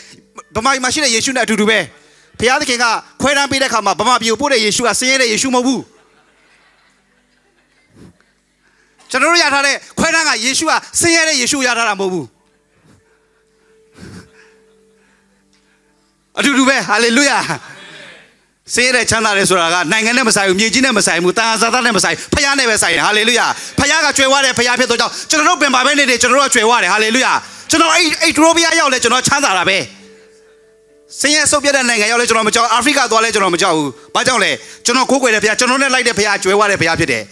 A: ဗမာပြည်မှာရှိတဲ့ယေရှုနဲ့အတူတူပဲဘုရားသခင်ကခွဲတမ်းပေးတဲ့အခါမှာဗမာပြည်ကိုပို့တဲ့ယေရှုကဆင်းရဲတဲ့ယေရှုမဟုတ်ဘူးကျွန်တော်တို့ရထားတဲ့ခွဲတမ်းကယေရှုကဆင်းရဲတဲ့ယေရှုရထားတာမဟုတ်ဘူးအတူတူပဲဟာလေလုယာဆင်းရဲတဲ့ချမ်းသာတယ်ဆိုတာကနိုင်ငံနဲ့မဆိုင်ဘူးမြေကြီးနဲ့မဆိုင်ဘူးတာဟာဇာတာနဲ့မဆိုင်ဖခင်နဲ့ပဲဆိုင်တယ်ဟာလေလုယာဖခင်ကကြွယ်ဝတဲ့ဖခင်ဖြစ်သောကြောင့်ကျွန်တော်တို့ပင်ပါပဲနေတယ်ကျွန်တော်တို့ကကြွယ်ဝတယ်ဟာလေလုယာကျွန်တော်အဲ့အဲ့ဒရိုဘီယာရောက်လဲကျွန်တော်ချမ်းသာတာပဲဆင်းရဲဆုပ်ပြတဲ့နိုင်ငံရောက်လဲကျွန်တော်မကြောက်အာဖရိကသွားလဲကျွန်တော်မကြောက်ဘူးဘာကြောင့်လဲကျွန်တော်ကိုးကွယ်တဲ့ဖခင်ကျွန်တော်နဲ့လိုက်တဲ့ဖခင်ကြွယ်ဝတဲ့ဖခင်ဖြစ်တယ်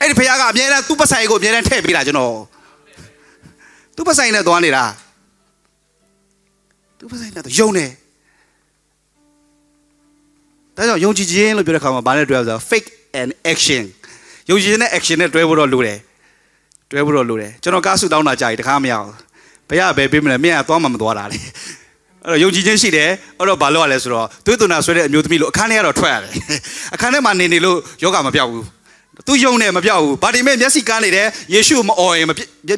A: အဲ့ဒီဖခင်ကအမြဲတမ်းသူ့ပဆိုင်ကိုအမြဲတမ်းထည့်ပေးတာကျွန်တော်သူ့ပဆိုင်နဲ့သွားနေတာသူ့ပဆိုင်နဲ့ယုံတယ်ဒါကြောင့်ယုံကြည်ခြင်းလို့ပြောတဲ့ခါမှာဘာနဲ့တွဲရလဲ fake and action ယုံကြည်ခြင်းနဲ့ action နဲ့တွဲဖို့တော့လိုတယ်တွဲဖို့တော့လိုတယ်ကျွန်တော်ကားဆုတောင်းတာကြာပြီတခါမရအောင်ဘုရားပဲပေးမလဲမင်းကသွားမှမသွားတာလေအဲ့တော့ယုံကြည်ခြင်းရှိတယ်အဲ့တော့ဘာလို့ရလဲဆိုတော့သွေးသွနာဆွဲတဲ့အမျိုးသမီးလို့အခန်းထဲကတော့ထွက်ရတယ်အခန်းထဲမှာနေနေလို့ယောဂမပြောက်ဘူးသူယုံနေမပြောက်ဘူးဘာဒီမဲ့မျက်စိကားနေတယ်ယေရှုမအော်ရင်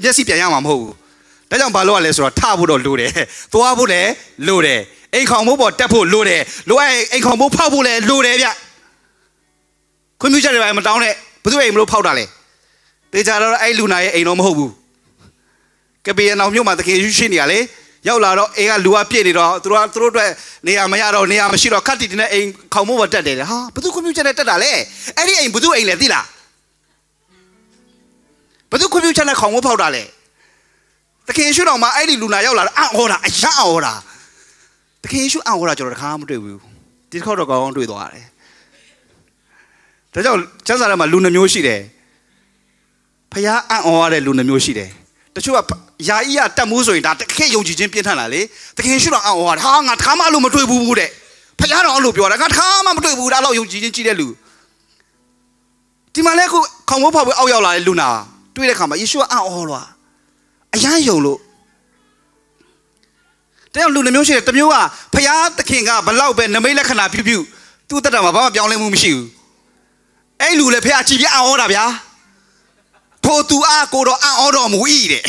A: မျက်စိပြန်ရမှာမဟုတ်ဘူးဒါကြောင့်ဘာလို့ ਆ လဲဆိုတော့ထဖို့တော့လိုတယ်။သွားဖို့လည်းလိုတယ်။အိမ်ခေါင်ဖို့ပေါ်တက်ဖို့လိုတယ်။လိုအပ်အိမ်ခေါင်ဖို့ဖောက်ဖို့လည်းလိုတယ်ဗျ။ခွင့်ပြုချက်တွေပဲမတောင်းနဲ့။ဘသူ့အိမ်မလို့ဖောက်တာလဲ။တေချာတော့အဲ့လူနာရဲ့အိမ်တော့မဟုတ်ဘူး။ကပီရနောင်မြို့မှာတခင်ယူရှိနေရလေ။ရောက်လာတော့အိမ်ကလူကပြည့်နေတော့သူတို့ကသူတို့အတွက်နေရာမရတော့နေရာမရှိတော့ခတ်တီတင်တဲ့အိမ်ခေါင်ဖို့ပေါ်တက်တယ်လေ။ဟာဘသူခွင့်ပြုချက်နဲ့တက်တာလဲ။အဲ့ဒီအိမ်ဘသူ့အိမ်လဲသိလား။ဘသူခွင့်ပြုချက်နဲ့ခေါင်ဖို့ဖောက်တာလဲ။။သခင်ယေရှုတော်မှာအဲ့ဒီလူနာရောက်လာတာအံ့ဩတာအယံ့ဩတာ။သခင်ယေရှုအံ့ဩတာကျွန်တော်တခါမှမတွေ့ဘူး။ဒီတစ်ခေါက်တော့ကောင်းကောင်းတွေ့သွားတယ်။ဒါကြောင့်ကျမ်းစာထဲမှာလူနှမျိုးရှိတယ်။ဖခင်အံ့ဩရတဲ့လူနှမျိုးရှိတယ်။တချို့ကယာဤရတတ်မှုဆိုရင်ဒါတခဲယုံကြည်ခြင်းပြင်းထန်လာလေ။သခင်ယေရှုတော်အံ့ဩတာဟာငါတခါမှအဲ့လိုမတွေ့ဘူးဘူးတဲ့။ဖခင်တော်အဲ့လိုပြောတာငါတခါမှမတွေ့ဘူးဒါတော့ယုံကြည်ခြင်းကြီးတဲ့လူ။ဒီမှာလဲခုခေါင်းမိုးဖောက်ပြီးအောက်ရောက်လာတဲ့လူနာတွေ့တဲ့ခါမှာယေရှုကအံ့ဩသွားအယံယုံလို့တယောက်လူနှမျိုးရှိတယ်တမျိုးကဖျားသခင်ကဘလောက်ပဲနမိတ်လက္ခဏာပြုပြုသူ့တက်တာမှာဘာမှပြောင်းလဲမှုမရှိဘူးအဲ့လူလည်းဖျားကြည့်ပြအောင်ဟောတာဗျာထိုသူအားကိုတော့အံ့ဩတော်မူ၏တဲ့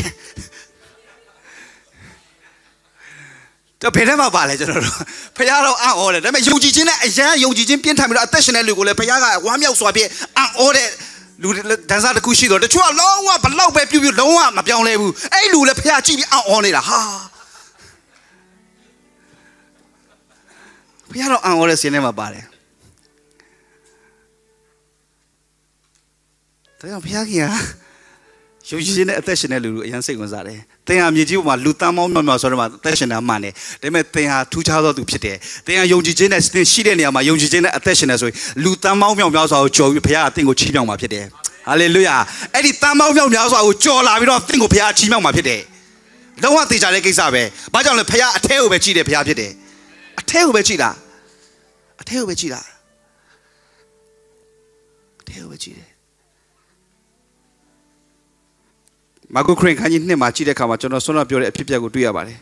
A: တော့ဘယ်ထဲမှာပါလဲကျွန်တော်တို့ဖခင်တော့အံ့ဩတယ်ဒါပေမဲ့ယုံကြည်ခြင်းနဲ့အရန်ယုံကြည်ခြင်းပြင်းထန်ပြီးတော့အသက်ရှင်တဲ့လူကိုလည်းဖခင်ကဝမ်းမြောက်စွာဖြင့်အံ့ဩတဲ့လူဒန်ဆာတစ်ခုရှိတော့တချို့ကလုံးဝဘလောက်ပဲပြူပြူလုံးဝမပြောင်းလဲဘူးအဲ့လူလည်းဖျားကြည့်ပြီးအံ့ဩနေတာဟာဖျားတော့အံ့ဩတဲ့စင်းထဲမှာပါတယ်ဒါကြောင့်ဖျားကြီးကယုံကြည်ခြင်းနဲ့အသက်ရှင်တဲ့လူတွေအရင်စိတ်ဝင်စားတယ်။သင်ဟာမြေကြီးပေါ်မှာလူတန်းမောင်းမြောင်မြောင်ဆိုတော့မှအသက်ရှင်တာမှန်တယ်။ဒါပေမဲ့သင်ဟာထူးခြားသောသူဖြစ်တယ်။သင်ဟာယုံကြည်ခြင်းနဲ့သင်ရှိတဲ့နေရာမှာယုံကြည်ခြင်းနဲ့အသက်ရှင်တယ်ဆိုရင်လူတန်းမောင်းမြောင်မြောင်ဆိုတာကိုကြော်ပြီးဘုရားကသင်ကိုချီးမြှောက်မှာဖြစ်တယ်။ဟာလေလုယာ။အဲ့ဒီတန်းမောင်းမြောင်မြောင်ဆိုတာကိုကြော်လာပြီးတော့သင်ကိုဘုရားချီးမြှောက်မှာဖြစ်တယ်။လုံးဝသေချာတဲ့ကိစ္စပဲ။ဘာကြောင့်လဲဘုရားအထဲကိုပဲကြည့်တယ်ဘုရားဖြစ်တယ်။အထဲကိုပဲကြည့်တာ။အထဲကိုပဲကြည့်တာ။အထဲကိုပဲကြည့်တယ်မာကုခရင်ခန်းကြီးနှစ်မှာကြည့်တဲ့အခါမှာကျွန်တော်ဆွမ်းတော့ပြောတဲ့အဖြစ်အပျက်ကိုတွေ့ရပါတယ်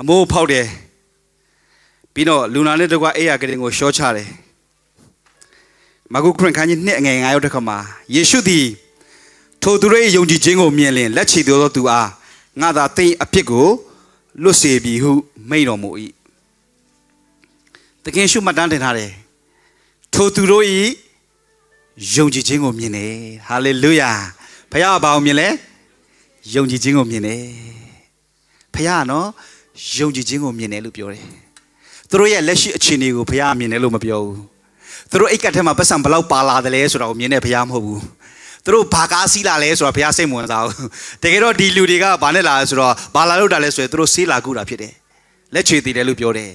A: အမိုးဖောက်တယ်ပြီးတော့လူနာနဲ့တကွအေးရကရင်ကိုရှော့ချတယ်မာကုခရင်ခန်းကြီးနှစ်အငယ်9ရောက်တဲ့ခါမှာယေရှုသည်ထိုသူတို့၏ယုံကြည်ခြင်းကိုမြင်လင် လက်ချေသောသူအားငါသာသင်အဖြစ်ကိုလွတ်စေပြီဟုမိန့်တော်မူ၏သခင်ရှုမှတ်တမ်းတင်ထားတယ်ထိုသူတို့ဤယုံကြည်ခြင်းကိုမြင်တယ်ဟာလေလုယာဘုရားဘာကိုမြင်လဲယုံကြည်ခြင်းကိုမြင်တယ်ဘုရားနော်ယုံကြည်ခြင်းကိုမြင်တယ်လို့ပြောတယ်သူတို့ရဲ့လက်ရှိအခြေအနေကိုဘုရားမြင်တယ်လို့မပြောဘူးသူတို့အိတ်ကထဲမှာပတ်စံဘလောက်ပါလာတယ်လဲဆိုတာကိုမြင်တဲ့ဘုရားမဟုတ်ဘူးသူတို့ဘာကားစီးလာလဲဆိုတာဘုရားစိတ်ဝင်စားဘူးတကယ်တော့ဒီလူတွေကဘာနဲ့လာလဲဆိုတော့ဘာလာလို့တာလဲဆိုရင်သူတို့ဆေးလာကူတာဖြစ်တယ်လက်ချေတည်တယ်လို့ပြောတယ်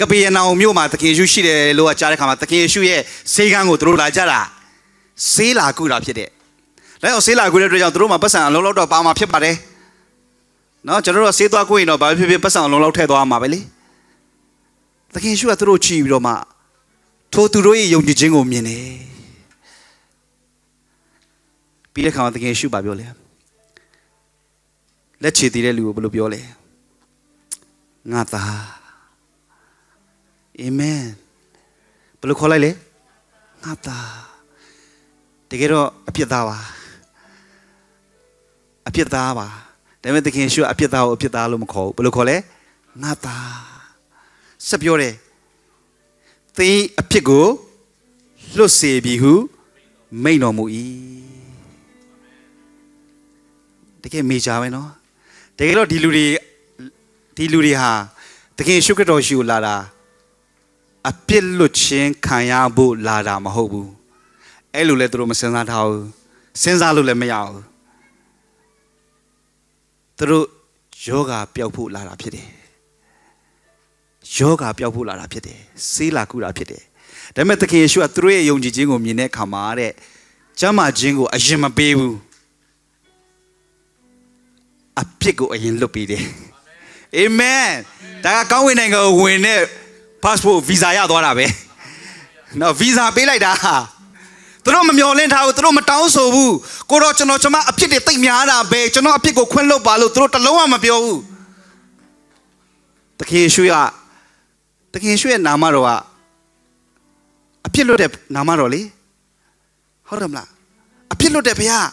A: ကပီယနောင်မြို့မှာသခင်ယေရှုရှိတယ်လို့ကကြားတဲ့ခါမှာသခင်ယေရှုရဲ့ဈေးကန်းကိုသူတို့လာကြတာဈေးလာကူတာဖြစ်တဲ့။ဒါကြောင့်ဈေးလာကူတဲ့အတွက်ကြောင့်သူတို့မှာပတ်စံအလုံးလောက်တော့ပါမှာဖြစ်ပါတယ်။နော်ကျွန်တော်တို့ဈေးသွားကူရင်တော့ဘာဖြစ်ဖြစ်ပတ်စံအလုံးလောက်ထည့်သွားမှာပဲလေ။သခင်ယေရှုကသူတို့ကြည့်ပြီးတော့မှထိုသူတို့ရဲ့ယုံကြည်ခြင်းကိုမြင်တယ်။ပြီးတဲ့ခါမှာသခင်ယေရှုပါပြောလေ။လက်ချေတည်တဲ့လူကိုဘယ်လိုပြောလဲ။ငါသားအာမင်ဘယ်လိုခေါ်လိုက်လဲငါသားတကယ်တော့အပြစ်သားပါအပြစ်သားပါဒါပေမဲ့သခင်ယေရှုအပြစ်သားကိုအပြစ်သားလို့မခေါ်ဘူးဘယ်လိုခေါ်လဲငါသားဆက်ပြောတယ်သင်အပြစ်ကိုလွတ်စေပြီဟု မိန့်တော်မူ၏တကယ်မေချာပဲเนาะတကယ်တော့ဒီလူတွေဒီလူတွေဟာသခင်ယေရှုခရစ်တော်ရှိကိုလာတာအပြစ်လွတ်ခြင်းခံရဖို့လာတာမဟုတ်ဘူးအဲ့လိုလဲသူတို့မစဉ်းစားထားဘူးစဉ်းစားလို့လည်းမရဘူးသူတို့ယောဂပျောက်ဖို့လာတာဖြစ်တယ်ယောဂပျောက်ဖို့လာတာဖြစ်တယ်ဆေးလာကူတာဖြစ်တယ်ဒါပေမဲ့သခင်ယေရှုကသူတို့ရဲ့ယုံကြည်ခြင်းကိုမြင်တဲ့အခါမှာတဲ့ကျမ်းမာခြင်းကိုအရင်မပေးဘူးအပြစ်ကိုအရင်လွတ်ပေးတယ်အာမင်ဒါကကောင်းဝင်နိုင်ငံကိုဝင်တဲ့ passport visa ရသွားတာပဲနော် visa ပေးလိုက်တာသူတို့မမျော်လင့်ထားဘူးသူတို့မတောင်းဆိုဘူးကိုတော့ကျွန်တော်ကျွန်မအဖြစ်တွေတိတ်များတာပဲကျွန်တော်အဖြစ်ကိုခွင့်လွတ်ပါလို့သူတို့တလုံးဝမပြောဘူးတခင်ရွှေကတခင်ရွှေရဲ့နာမတော်ကအဖြစ်လွတ်တဲ့နာမတော်လေဟုတ်တယ်မလားအဖြစ်လွတ်တဲ့ဘုရား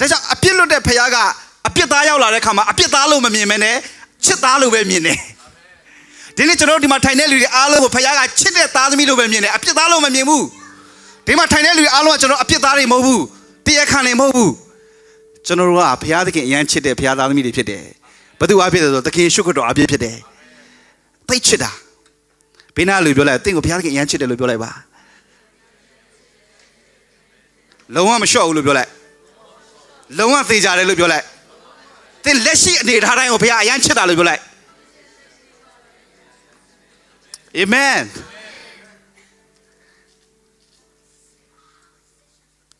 A: ဒါကြောင့်အပြစ်လွတ်တဲ့ဖခင်ကအပြစ်သားရောက်လာတဲ့ခါမှာအပြစ်သားလို့မမြင်မဲနဲ့ချစ်သားလို့ပဲမြင်တယ်ဒီနေ့ကျွန်တော်တို့ဒီမှာထိုင်တဲ့လူတွေအားလုံးကိုဖခင်ကချစ်တဲ့သားသမီးလိုပဲမြင်တယ်အပြစ်သားလို့မမြင်ဘူးဒီမှာထိုင်တဲ့လူတွေအားလုံးကကျွန်တော်အပြစ်သားတွေမဟုတ်ဘူးတရားခံတွေမဟုတ်ဘူးကျွန်တော်တို့ကဖခင်သခင်အရန်ချစ်တဲ့ဖခင်သားသမီးတွေဖြစ်တယ်ဘသူအပြစ်တယ်ဆိုသခင်ရှုခတော်အပြစ်ဖြစ်တယ်သိချစ်တာဘေးနားလူပြောလိုက်တင့်ကိုဖခင်သခင်အရန်ချစ်တယ်လို့ပြောလိုက်ပါလုံးဝမလျှော့ဘူးလို့ပြောလိုက်လုံးဝသေချာတယ်လို့ပြောလိုက်သင်လက်ရှိအနေထားတိုင်းကိုဘုရားအရန်ချစ်တာလို့ပြောလိုက် Amen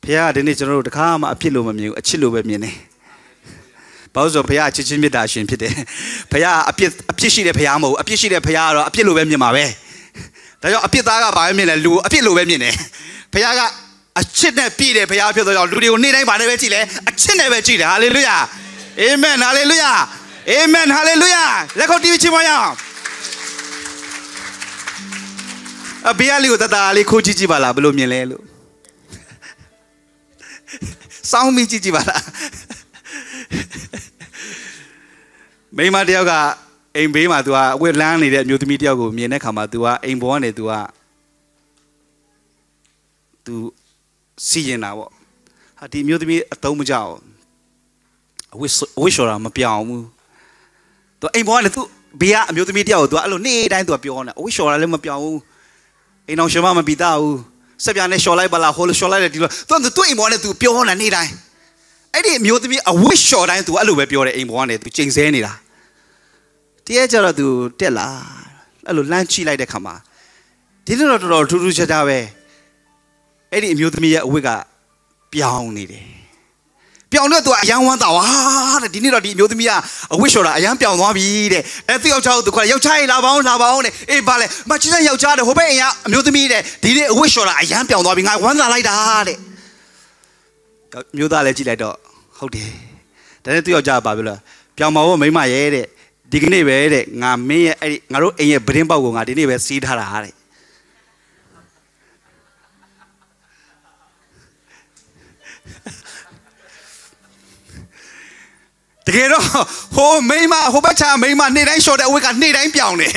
A: ဖခင်ဒီနေ့ကျွန်တော်တို့တခါမှအဖြစ်လို့မမြင်ဘူးအချစ်လို့ပဲမြင်တယ်ဘာလို့ဆိုဘုရားချစ်ချင်းမေတ္တာရှင်ဖြစ်တယ်ဘုရားအပြစ်အပြစ်ရှိတဲ့ဘုရားမဟုတ်ဘူးအပြစ်ရှိတဲ့ဘုရားကတော့အပြစ်လိုပဲမြင်မှာပဲဒါကြောင့်အပြစ်သားကဘာပဲမြင်လဲလူအပြစ်လိုပဲမြင်တယ်ဘုရားကအချစ်နဲ့ပြည့်တယ်ဘုရားဖြစ်တော့ကြောင့်လူတွေကိုနေ့တိုင်းဘာနဲ့ပဲကြည်လဲအချစ်နဲ့ပဲကြည်တယ်ဟာလေလုယာအာမင်ဟာလေလုယာအာမင်ဟာလေလုယာလက်ခုပ်တီးပြီးချီးမွမ်းရအောင်အဘေးကလေးကိုတတားလေးခိုးကြည့်ကြည့်ပါလားဘယ်လိုမြင်လဲလို့စောင်းမိကြည့်ကြည့်ပါလားမိမတယောက်ကအိမ်ဘေးမှာ तू ကအဝတ်လန်းနေတဲ့အမျိုးသမီးတယောက်ကိုမြင်တဲ့ခါမှာ तू ကအိမ်ပေါ်ကနေ तू က तू စီရင်တာပေါ့ဟာဒီမျိုးသမီးအတုံးမကြောက်အဝိအဝိရှော်တာမပြောင်းဘူးသူအိမ်ပေါ်ကလည်းသူဘေးကအမျိုးသမီးတယောက်ကိုသူအဲ့လိုနေ့တိုင်းသူကပြောနေတာအဝိရှော်တာလည်းမပြောင်းဘူးအိမ်အောင်ရှင်မမပီတာဘူးစက်ပြားနဲ့ရှော်လိုက်ပါလားဟိုလိုရှော်လိုက်တယ်ဒီလိုသူကသူ့အိမ်ပေါ်နဲ့သူပြောနေတာနေ့တိုင်းအဲ့ဒီအမျိုးသမီးအဝတ်ရှော်တိုင်းသူအဲ့လိုပဲပြောတယ်အိမ်ပေါ်ကနေသူချိန်ဆဲနေတာတကယ်ကြတော့သူတက်လာအဲ့လိုလမ်းချိလိုက်တဲ့ခါမှာဒီလိုတော့တော်တော်ထူးထူးခြားခြားပဲအဲ့ဒီအမျိုးသမီးရဲ့အဝတ်ကပြောင်းနေတယ်ပြောင်တဲ့သူကအယံဝမ်းသာဝါတဲ့ဒီနေ့တော့ဒီအမျိုးသမီးကအဝိရှော်တာအယံပြောင်သွားပြီတဲ့အဲသူ့ယောက်ျားကိုသူခေါ်ယောက်ျားရေလာပါအောင်လာပါအောင်တဲ့အေးပါလေမချစ်တဲ့ယောက်ျားတဲ့ဟိုဘက်အယံအမျိုးသမီးတဲ့ဒီနေ့အဝိရှော်တာအယံပြောင်သွားပြီငါဝမ်းသာလိုက်တာတဲ့မျိုးသားလည်းကြည့်လိုက်တော့ဟုတ်တယ်ဒါနဲ့သူ့ယောက်ျားကပါပြောလားပြောင်ပါဖို့မိမရဲ့တဲ့ဒီကနေ့ပဲတဲ့ငါမင်းရဲ့အဲ့ငါတို့အိမ်ရဲ့ပရင်းပေါက်ကိုငါဒီနေ့ပဲစီးထားတာတဲ့တကယ်တော့ဟိုမိမဟိုဘက်ချာမိမနေ့တိုင်း short တဲ့အဝတ်ကနေ့တိုင်းပြောင်းတယ်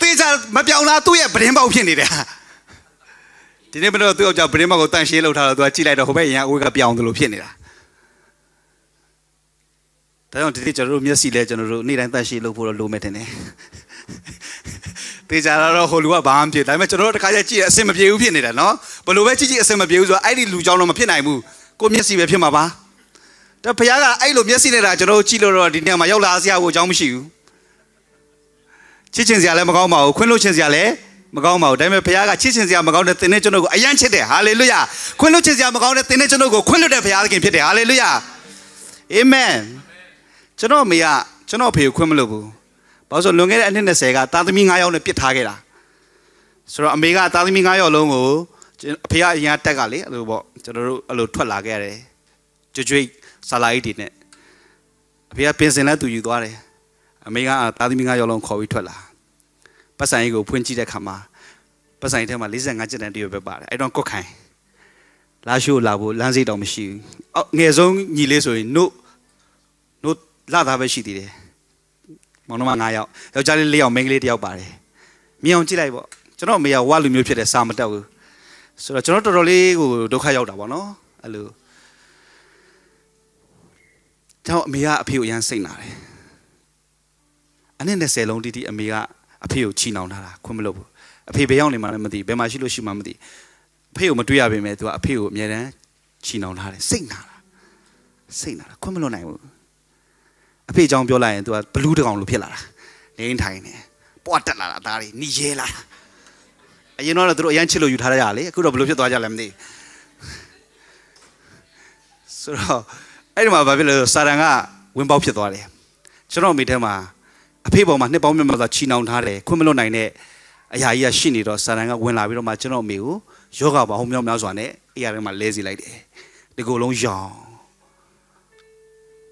A: သေချာမပြောင်းလားသူ့ရဲ့ပဒင်းပေါက်ဖြစ်နေတယ်ဒီနေ့မတော့သူ့အကြောင်းပဒင်းပေါက်ကိုတန့်ရှင်းလုပ်ထားတော့သူကကြည့်လိုက်တော့ဟိုဘက်ရင်အဝတ်ကပြောင်းသလိုဖြစ်နေတာဒါကြောင့်ဒီနေ့ကျွန်တော်တို့မျက်စိလဲကျွန်တော်တို့နေ့တိုင်းတန့်ရှင်းလုပ်ဖို့တော့လိုမယ်တင်တယ်သေချာတော့ဟိုလူကဘာမှမဖြစ်ဒါပေမဲ့ကျွန်တော်တို့တခါကျကြည့်ရအဆင်မပြေဘူးဖြစ်နေတာနော်ဘလို့ပဲကြည့်ကြည့်အဆင်မပြေဘူးဆိုတော့အဲ့ဒီလူကြောင့်တော့မဖြစ်နိုင်ဘူးကိုမျက်စိပဲဖြစ်မှာပါဒါဘုရားကအဲ့လိုမျက်စိနဲ့ဒါကျွန်တော်တို့ကြည့်လို့တော့ဒီနေ့မှာရောက်လာစရာဘူးအကြောင်းမရှိဘူးချစ်ချင်စရာလည်းမကောင်းပါဘူးခွင့်လွှတ်ချင်စရာလည်းမကောင်းပါဘူးဒါပေမဲ့ဘုရားကချစ်ချင်စရာမကောင်းတဲ့သင်နဲ့ကျွန်တော်ကိုအယံချစ်တယ်ဟာလေလုယာခွင့်လွှတ်ချင်စရာမကောင်းတဲ့သင်နဲ့ကျွန်တော်ကိုခွင့်လွှတ်တဲ့ဘုရားသခင်ဖြစ်တယ်ဟာလေလုယာအာမင်ကျွန်တော်မေကကျွန်တော်ဖေကိုခွင့်မလွတ်ဘူးဘာလို့ဆိုလွန်ခဲ့တဲ့အနှစ်20ကသားသမီး9ယောက်နဲ့ပြစ်ထားခဲ့တာဆိုတော့အမေကသားသမီး9ယောက်လုံးကိုအဖေကအရင်ကတက်ကလေအဲ့လိုပေါ့ကျွန်တော်တို့အဲ့လိုထွက်လာခဲ့ရတယ်ကြွကြွိတ်ဆာလာအိတ်တွေနဲ့အဖေကပင်စင်လက်သူယူသွားတယ်အမေကသားသမီးကရောလုံးခေါ်ပြီးထွက်လာပတ်စံအိတ်ကိုဖွင့်ကြည့်တဲ့ခါမှာပတ်စံအိတ်ထဲမှာ45ကျပ်တန်တရွပဲပါတယ်အဲ့တော့ကွက်ခိုင်လာရှို့လာဖို့လမ်းစိတ်တော့မရှိဘူးအော်ငယ်ဆုံးညီလေးဆိုရင်နို့နို့လာသားပဲရှိသေးတယ်မောင်နှမ9ယောက်ယောက်ျားလေး4ယောက်မိန်းကလေး1ယောက်ပါတယ်မြင်အောင်ကြည့်လိုက်ပေါ့ကျွန်တော်အမေကဝါလူမျိုးဖြစ်တဲ့စာမတက်ဘူးဆိုတော့ကျွန်တော်တော်တော်လေးကိုဒုက္ခရောက်တာပေါ့နော်အဲ့လိုကျွန်တော်အမေကအဖေကိုအရန်စိတ်နာတယ်အနည်း20လုံးတိတိအမေကအဖေကိုချီနှောင်ထားတာခွင့်မလုပ်ဘူးအဖေဘယ်ရောက်နေမှလည်းမသိဘယ်မှာရှိလို့ရှိမှမသိအဖေကိုမတွေ့ရပေမဲ့သူကအဖေကိုအမြဲတမ်းချီနှောင်ထားတယ်စိတ်နာတာစိတ်နာတာခွင့်မလွတ်နိုင်ဘူးအဖေအကြောင်းပြောလိုက်ရင်သူကဘလူးတကောင်လိုဖြစ်လာတာနေထိုင်နေပွားတက်လာတာဒါတွေနီရဲလာတာအရင်တော့သူတို့အရန်ချစ်လို့ယူထားရတာလေအခုတော့ဘလို့ဖြစ်သွားကြလဲမသိဆိုတော့အဲ့ဒီမှာဘာဖြစ်လဲစာတန်ကဝင်ပေါက်ဖြစ်သွားတယ်ကျွန်တော်မိထဲမှာအဖေပေါ်မှာနှစ်ပေါင်းမြတ်စွာချီနှောင်ထားတယ်ခွင့်မလွတ်နိုင်တဲ့အရာကြီးကရှိနေတော့စာတန်ကဝင်လာပြီးတော့မှကျွန်တော်အမေကိုယောဂဘာဟုံမြောက်များစွာနဲ့အရာထဲမှာလဲစီလိုက်တယ်ဒီကိုယ်လုံးရောင်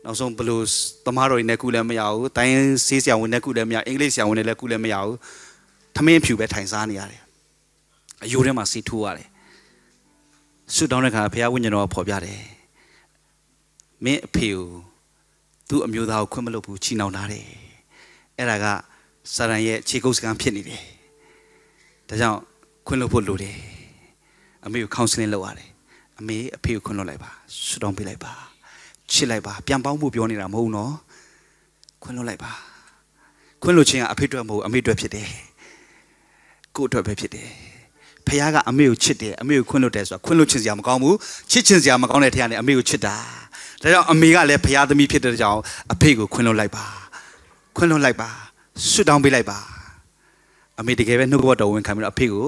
A: နောက်ဆုံးဘလို့သမားတော်တွေနဲ့ကူလည်းမရဘူးတိုင်းဆေးဆရာဝန်နဲ့ကူလည်းမရအင်္ဂလိပ်ဆရာဝန်နဲ့လည်းကူလည်းမရဘူးသမင်းဖြူပဲထိုင်စားနေရတယ်အယိုးထဲမှာစီထိုးရတယ်ဆွတ်တောင်းတဲ့ခါဘုရားဝိညာဉ်တော်ကပေါ်ပြတယ်မင်းအဖေကိုသူ့အမျိုးသားကိုခွင့်မလုပ်ဘူးချီနှောင်ထားတယ်အဲ့ဒါကစာရန်ရဲ့ခြေကုပ်စကန်ဖြစ်နေတယ်ဒါကြောင့်ခွင့်လုပ်ဖို့လိုတယ်အမေကို counseling လုပ်ရတယ်အမေအဖေကိုခွင့်လွှတ်လိုက်ပါဆွတောင်းပေးလိုက်ပါချစ်လိုက်ပါပြန်ပေါင်းဖို့ပြောနေတာမဟုတ်နော်ခွင့်လွှတ်လိုက်ပါခွင့်လွှတ်ခြင်းကအဖေအတွက်မဟုတ်အမေအတွက်ဖြစ်တယ်ကို့အတွက်ပဲဖြစ်တယ်ဖခင်ကအမေကိုချစ်တယ်အမေကိုခွင့်လွှတ်တယ်ဆိုတာခွင့်လွှတ်ခြင်းစရာမကောင်းဘူးချစ်ခြင်းစရာမကောင်းတဲ့ထက်ကနေအမေကိုချစ်တာဒါကြောင့်အမေကလည်းဖရာသမီးဖြစ်တဲ့ကြောင့်အဖေကိုခွင်လွတ်လိုက်ပါခွင်လွတ်လိုက်ပါဆွတ်တောင်းပေးလိုက်ပါအမေတကယ်ပဲနှုတ်ကပတ်တော်ဝင်ခံပြီးတော့အဖေကို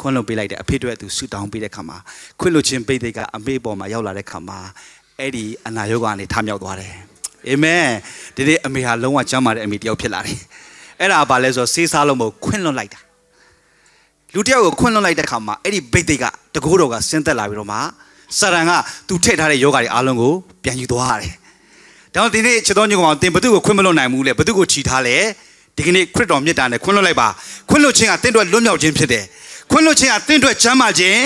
A: ခွင်လွတ်ပေးလိုက်တယ်အဖေတို့ကသူဆွတ်တောင်းပေးတဲ့ခါမှာခွင်လွတ်ခြင်းပိတ်သိက်ကအမေပေါ်မှာရောက်လာတဲ့ခါမှာအဲ့ဒီအနာရောဂါကနေထမြောက်သွားတယ်အာမင်ဒီနေ့အမေဟာလုံးဝကျမ်းမာတဲ့အမေတယောက်ဖြစ်လာတယ်အဲ့ဒါဘာလဲဆိုတော့စေးစားလို့မဟုတ်ခွင်လွတ်လိုက်တာလူတယောက်ကိုခွင်လွတ်လိုက်တဲ့ခါမှာအဲ့ဒီဘိတ်သိက်ကတကိုးတော်ကဆင်းသက်လာပြီးတော့မှစာရန်ကသူထည့်ထားတဲ့ယောဂတွေအားလုံးကိုပြန်ယူသွားရတယ်။ဒါကြောင့်ဒီနေ့ချစ်တော်ညီကောင်တင်ဘသူကိုခွင့်မလွတ်နိုင်ဘူးလေဘသူကိုချီထားလဲဒီကနေ့ခရစ်တော်မြတ်တာနဲ့ခွင့်လွတ်လိုက်ပါခွင့်လွတ်ခြင်းကတင့်အတွက်လွတ်မြောက်ခြင်းဖြစ်တယ်။ခွင့်လွတ်ခြင်းကတင့်အတွက်ချမ်းသာခြင်း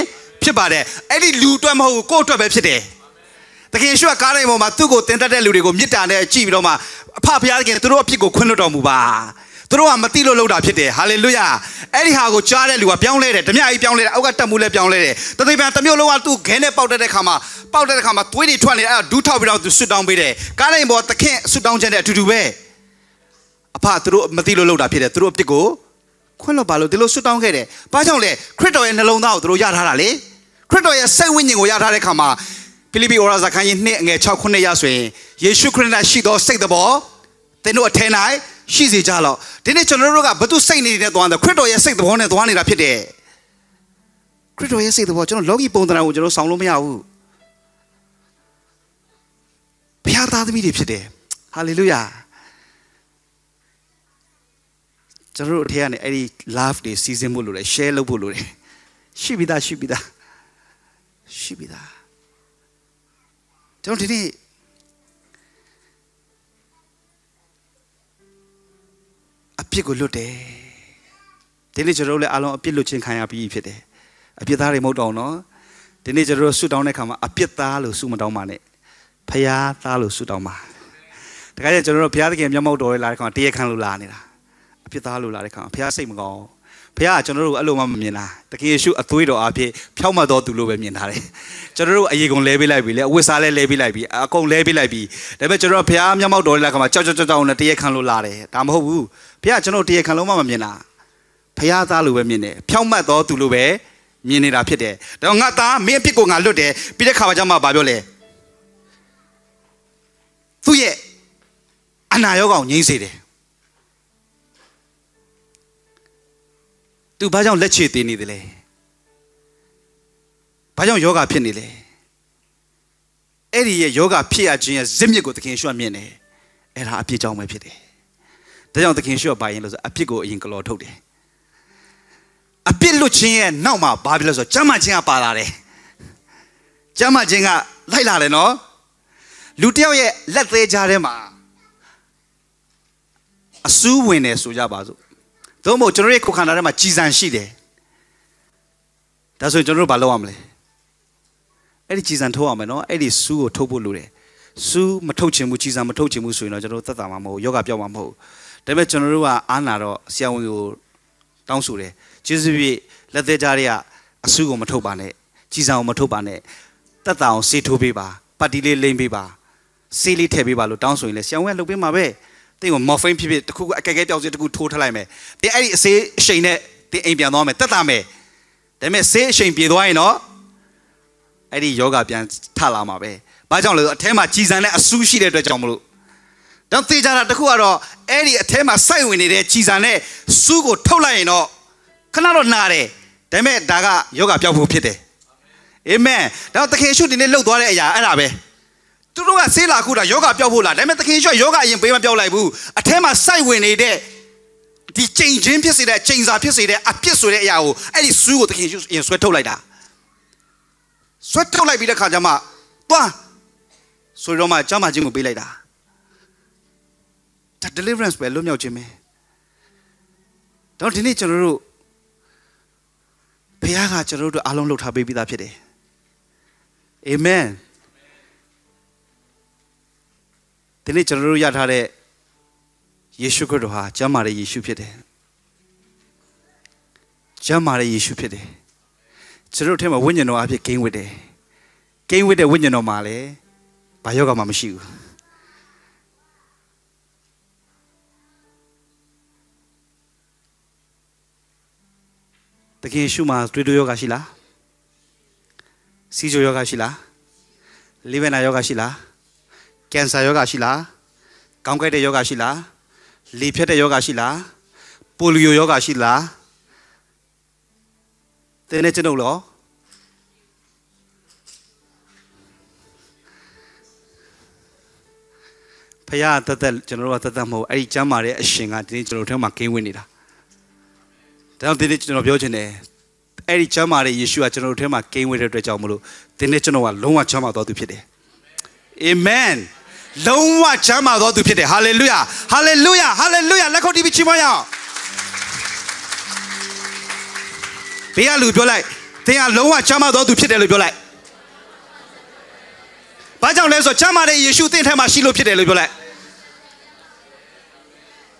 A: ဖြစ်ပါတယ်။အဲ့ဒီလူအတွက်မဟုတ်ဘူးကိုယ့်အတွက်ပဲဖြစ်တယ်။သခင်ယေရှုကကားတိုင်းပေါ်မှာသူ့ကိုတင်တတ်တဲ့လူတွေကိုမြတ်တာနဲ့ကြည့်ပြီးတော့မှအဖဖရားခင်သူတို့အဖြစ်ကိုခွင့်လွတ်တော်မူပါ။သူတို့ကမသိလို့လုပ်တာဖြစ်တယ်ဟာလေလုယာအဲ့ဒီဟာကိုကြားတဲ့လူကပြောင်းလဲတယ်ဓမြကြီးပြောင်းလဲတယ်အောက်ကတက်မှုလဲပြောင်းလဲတယ်တသိပံတမျိုးလုံးကသူ့ခဲနဲ့ပေါက်တတ်တဲ့ခါမှာပေါက်တတ်တဲ့ခါမှာသွေးတွေထွက်နေအဲ့ဒါဒူးထောက်ပြီးတော့သူဆွတ်တောင်းပေးတယ်ကားတိုင်းပေါ်သခင်ဆွတ်တောင်းခြင်းတဲ့အတူတူပဲအဖသူတို့မသိလို့လုပ်တာဖြစ်တယ်သူတို့အပြစ်ကိုခွင့်လွှတ်ပါလို့ဒီလိုဆွတ်တောင်းခဲ့တယ်ဘာကြောင့်လဲခရစ်တော်ရဲ့နှလုံးသားကိုသူတို့ရထားတာလေခရစ်တော်ရဲ့စိတ်ဝိညာဉ်ကိုရထားတဲ့ခါမှာဖိလိပ္ပိဩရာဇာခန်းကြီး2အငယ်6ခုနှစ်ရဆိုရင်ယေရှုခရစ်၌ရှိသောစိတ်တော်သင်တို့အထင်၌ရှိစေကြလော့ဒီနေ့ကျွန်တော်တို့ကဘသူစိတ်နေနဲ့သွားတယ်ခရစ်တော်ရဲ့စိတ်သဘောနဲ့သွားနေတာဖြစ်တယ်ခရစ်တော်ရဲ့စိတ်သဘောကျွန်တော်လောကီပုံသဏ္ဍာန်ကိုကျွန်တော်ဆောင်လို့မရဘူးဘုရားသားသမီးတွေဖြစ်တယ်ဟာလေလုယာကျွန်တော်တို့အထက်ကနေအဲ့ဒီ love တွေစီစဉ်ဖို့လိုတယ် share လုပ်ဖို့လိုတယ်ရှိပြီသားရှိပြီသားရှိပြီသားကျွန်တော်ဒီနေ့ပြစ်ကိုလွတ်တယ်ဒီနေ့ကျွန်တော်တို့လည်းအလုံးအပြစ်လွတ်ခြင်းခံရပြီးဖြစ်တယ်အပြစ်သားတွေမဟုတ်တော့နော်ဒီနေ့ကျွန်တော်တို့ဆုတောင်းတဲ့ခါမှာအပြစ်သားလို့ဆုမတောင်းပါနဲ့ဖျားသားလို့ဆုတောင်းပါတခါကျကျွန်တော်တို့ဘုရားသခင်မျက်မှောက်တော်လေးလာတဲ့ခါမှာတရားခံလို့လာနေတာအပြစ်သားလို့လာတဲ့ခါမှာဘုရားစိတ်မကောင်းဘုရားကကျွန်တော်တို့အဲ့လိုမှမမြင်တာတခင်ယေရှုအသွေးတော်အဖြစ်ဖြောက်မှတ်တော်သူလို့ပဲမြင်ထားတယ်ကျွန်တော်တို့အရေကုန်လဲပေးလိုက်ပြီလေအဝတ်စားလဲလဲပေးလိုက်ပြီအကုန်လဲပေးလိုက်ပြီဒါပေမဲ့ကျွန်တော်ဘုရားမျက်မှောက်တော်လေးလာခါမှာကြောက်ကြောက်ကြောက်ကြောက်နဲ့တရားခံလို့လာတယ်ဒါမဟုတ်ဘူးဘုရားကျွန်တော်တရားခံလုံးမမမြင်တာဘုရားသားလိုပဲမြင်တယ်ဖြောင့်မတ်တော်သူလိုပဲမြင်နေတာဖြစ်တယ်ဒါတော့ငါသားမင်းအပြစ်ကိုငါလွတ်တယ်ပြီးတဲ့ခါမှကျမှဘာပြောလဲသူ့ရဲ့အနာရောဂါကိုငြိမ်းစေတယ်သူဘာကြောင့်လက်ချေသေးနေသလဲဘာကြောင့်ယောဂဖြစ်နေလဲအဲ့ဒီရဲ့ယောဂဖြစ်ရခြင်းရဲ့ဇစ်မြစ်ကိုသခင်ရှုမြင်တယ်အဲ့ဒါအပြစ်ကြောင့်ပဲဖြစ်တယ်ဒါကြောင့်သခင်ရှော့ပါရင်လို့ဆိုအပြစ်ကိုအရင်ကလော်ထုတ်တယ်အပြစ်လွတ်ခြင်းရဲ့နောက်မှာဘာဖြစ်လဲဆိုတော့ကျမ်းမာခြင်းကပါလာတယ်ကျမ်းမာခြင်းကလိုက်လာတယ်နော်လူတယောက်ရဲ့လက်သေးကြားထဲမှာအဆူးဝင်တယ်ဆိုကြပါစို့သို့မဟုတ်ကျွန်တော်ရဲ့ကိုယ်ခန္ဓာထဲမှာကြည်စံရှိတယ်ဒါဆိုရင်ကျွန်တော်တို့ဘာလုပ်ရမလဲအဲ့ဒီကြည်စံထုတ်ရမယ်နော်အဲ့ဒီဆူးကိုထုတ်ဖို့လိုတယ်ဆူးမထုတ်ချင်ဘူးကြည်စံမထုတ်ချင်ဘူးဆိုရင်တော့ကျွန်တော်တို့သက်တာမှာမဟုတ်ယောဂပြောက်မှာမဟုတ်ဘူးဒါပေမဲ့ကျွန်တော်တို့ကအားနာတော့ဆရာဝန်ကိုတောင်းဆိုတယ်ဂျေဇုပြည့်လက်သေးကြတွေကအဆုကိုမထုတ်ပါနဲ့ကြီးဆောင်မထုတ်ပါနဲ့တက်တာအောင်ဆေးထိုးပေးပါပတ်တီလေးလိမ့်ပေးပါဆေးလေးထည့်ပေးပါလို့တောင်းဆိုရင်လည်းဆရာဝန်ကလှုပ်ပေးမှာပဲတင်းကိုမော်ဖိန်းဖြစ်ဖြစ်တခုခုအကဲကဲပြောက်စေတခုထိုးထလိုက်မယ်တင်းအဲ့ဒီအဆေးအရှိန်နဲ့တင်းအိမ်ပြန်သွားမယ်တက်တာမယ်ဒါပေမဲ့ဆေးအရှိန်ပြေသွားရင်တော့အဲ့ဒီယောဂပြန်ထလာမှာပဲဘာကြောင့်လဲဆိုအထဲမှာကြီးစံတဲ့အဆူးရှိတဲ့အတွက်ကြောင့်မလို့တော့သိကြတာတခုကတော့အဲ့ဒီအထဲမှာစိုက်ဝင်နေတဲ့ခြီစံနဲ့စူးကိုထုတ်လိုက်ရင်တော့ခဏတော့နာတယ်ဒါပေမဲ့ဒါကယောဂပြောက်ဖို့ဖြစ်တယ်အာမင်တော့သခင်ရှုဒီနေ့လှုပ်သွားတဲ့အရာအဲ့ဒါပဲသူတို့ကဆေးလာခုတာယောဂပြောက်ဖို့လားဒါပေမဲ့သခင်ရှုယောဂအရင်ပေးမပြောက်လိုက်ဘူးအထဲမှာစိုက်ဝင်နေတဲ့ဒီချိန်ချင်းဖြစ်စေတဲ့ချိန်စာဖြစ်စေတဲ့အပြစ်ဆိုတဲ့အရာကိုအဲ့ဒီစူးကိုသခင်ရှုအရင်ဆွဲထုတ်လိုက်တာဆွဲထုတ်လိုက်ပြီးတဲ့ခါကျမှသွားဆိုတော့မှကျမ်းမာခြင်းကိုပေးလိုက်တာဒါ deliverance ပဲလွတ်မြောက်ခြင်းပဲတော့ဒီနေ့ကျွန်တော်တို့ဘုရားကကျွန်တော်တို့အားလုံးလှုပ်ထားပေးပြီးသားဖြစ်တယ်အာမင်ဒီနေ့ကျွန်တော်တို့ရထားတဲ့ယေရှုခရစ်တော်ဟာကျမ်းမာတဲ့ယေရှုဖြစ်တယ်ကျမ်းမာတဲ့ယေရှုဖြစ်တယ်ကျွန်တော်တို့ထဲမှာဝိညာဉ်တော်အဖြစ်ဂိမ်းဝစ်တယ်ဂိမ်းဝစ်တဲ့ဝိညာဉ်တော်မှာလည်းဘာယောဂမှမရှိဘူးတကယ်ရှုမှာတွေးတိုးယောဂရှိလားစီဂျိုယောဂရှိလားလိဗနာယောဂရှိလားကင်ဆာယောဂရှိလားကောင်းကဲတဲ့ယောဂရှိလားလေဖြတ်တဲ့ယောဂရှိလားပိုလီယိုယောဂရှိလားတင်းနဲ့ကျွန်ုပ်လောဖရာတသက်ကျွန်တော်တို့ကတသက်မဟုတ်အဲ့ဒီကျမ်းမာတဲ့အရှင်ကဒီနေ့ကျွန်တော်တို့ထဲမှာကင်းဝင်နေတာ။ဒါကြောင့်ဒီနေ့ကျွန်တော်ပြောချင်တယ်အဲ့ဒီချမ်းမာတဲ့ယေရှုကကျွန်တော်တို့ထဲမှာကိန်းဝေးတဲ့အတွက်ကြောင့်မလို့ဒီနေ့ကျွန်တော်ကလုံးဝချမ်းမာတော်သူဖြစ်တယ်အာမင်လုံးဝချမ်းမာတော်သူဖြစ်တယ်ဟာလေလုယာဟာလေလုယာဟာလေလုယာလက်ခုပ်တီးပြီးချီးမွမ်းရအောင်ဘေးကလူပြောလိုက်သင်ကလုံးဝချမ်းမာတော်သူဖြစ်တယ်လို့ပြောလိုက်ဘာကြောင့်လဲဆိုတော့ချမ်းမာတဲ့ယေရှုသင်ထဲမှာရှိလို့ဖြစ်တယ်လို့ပြောလိုက်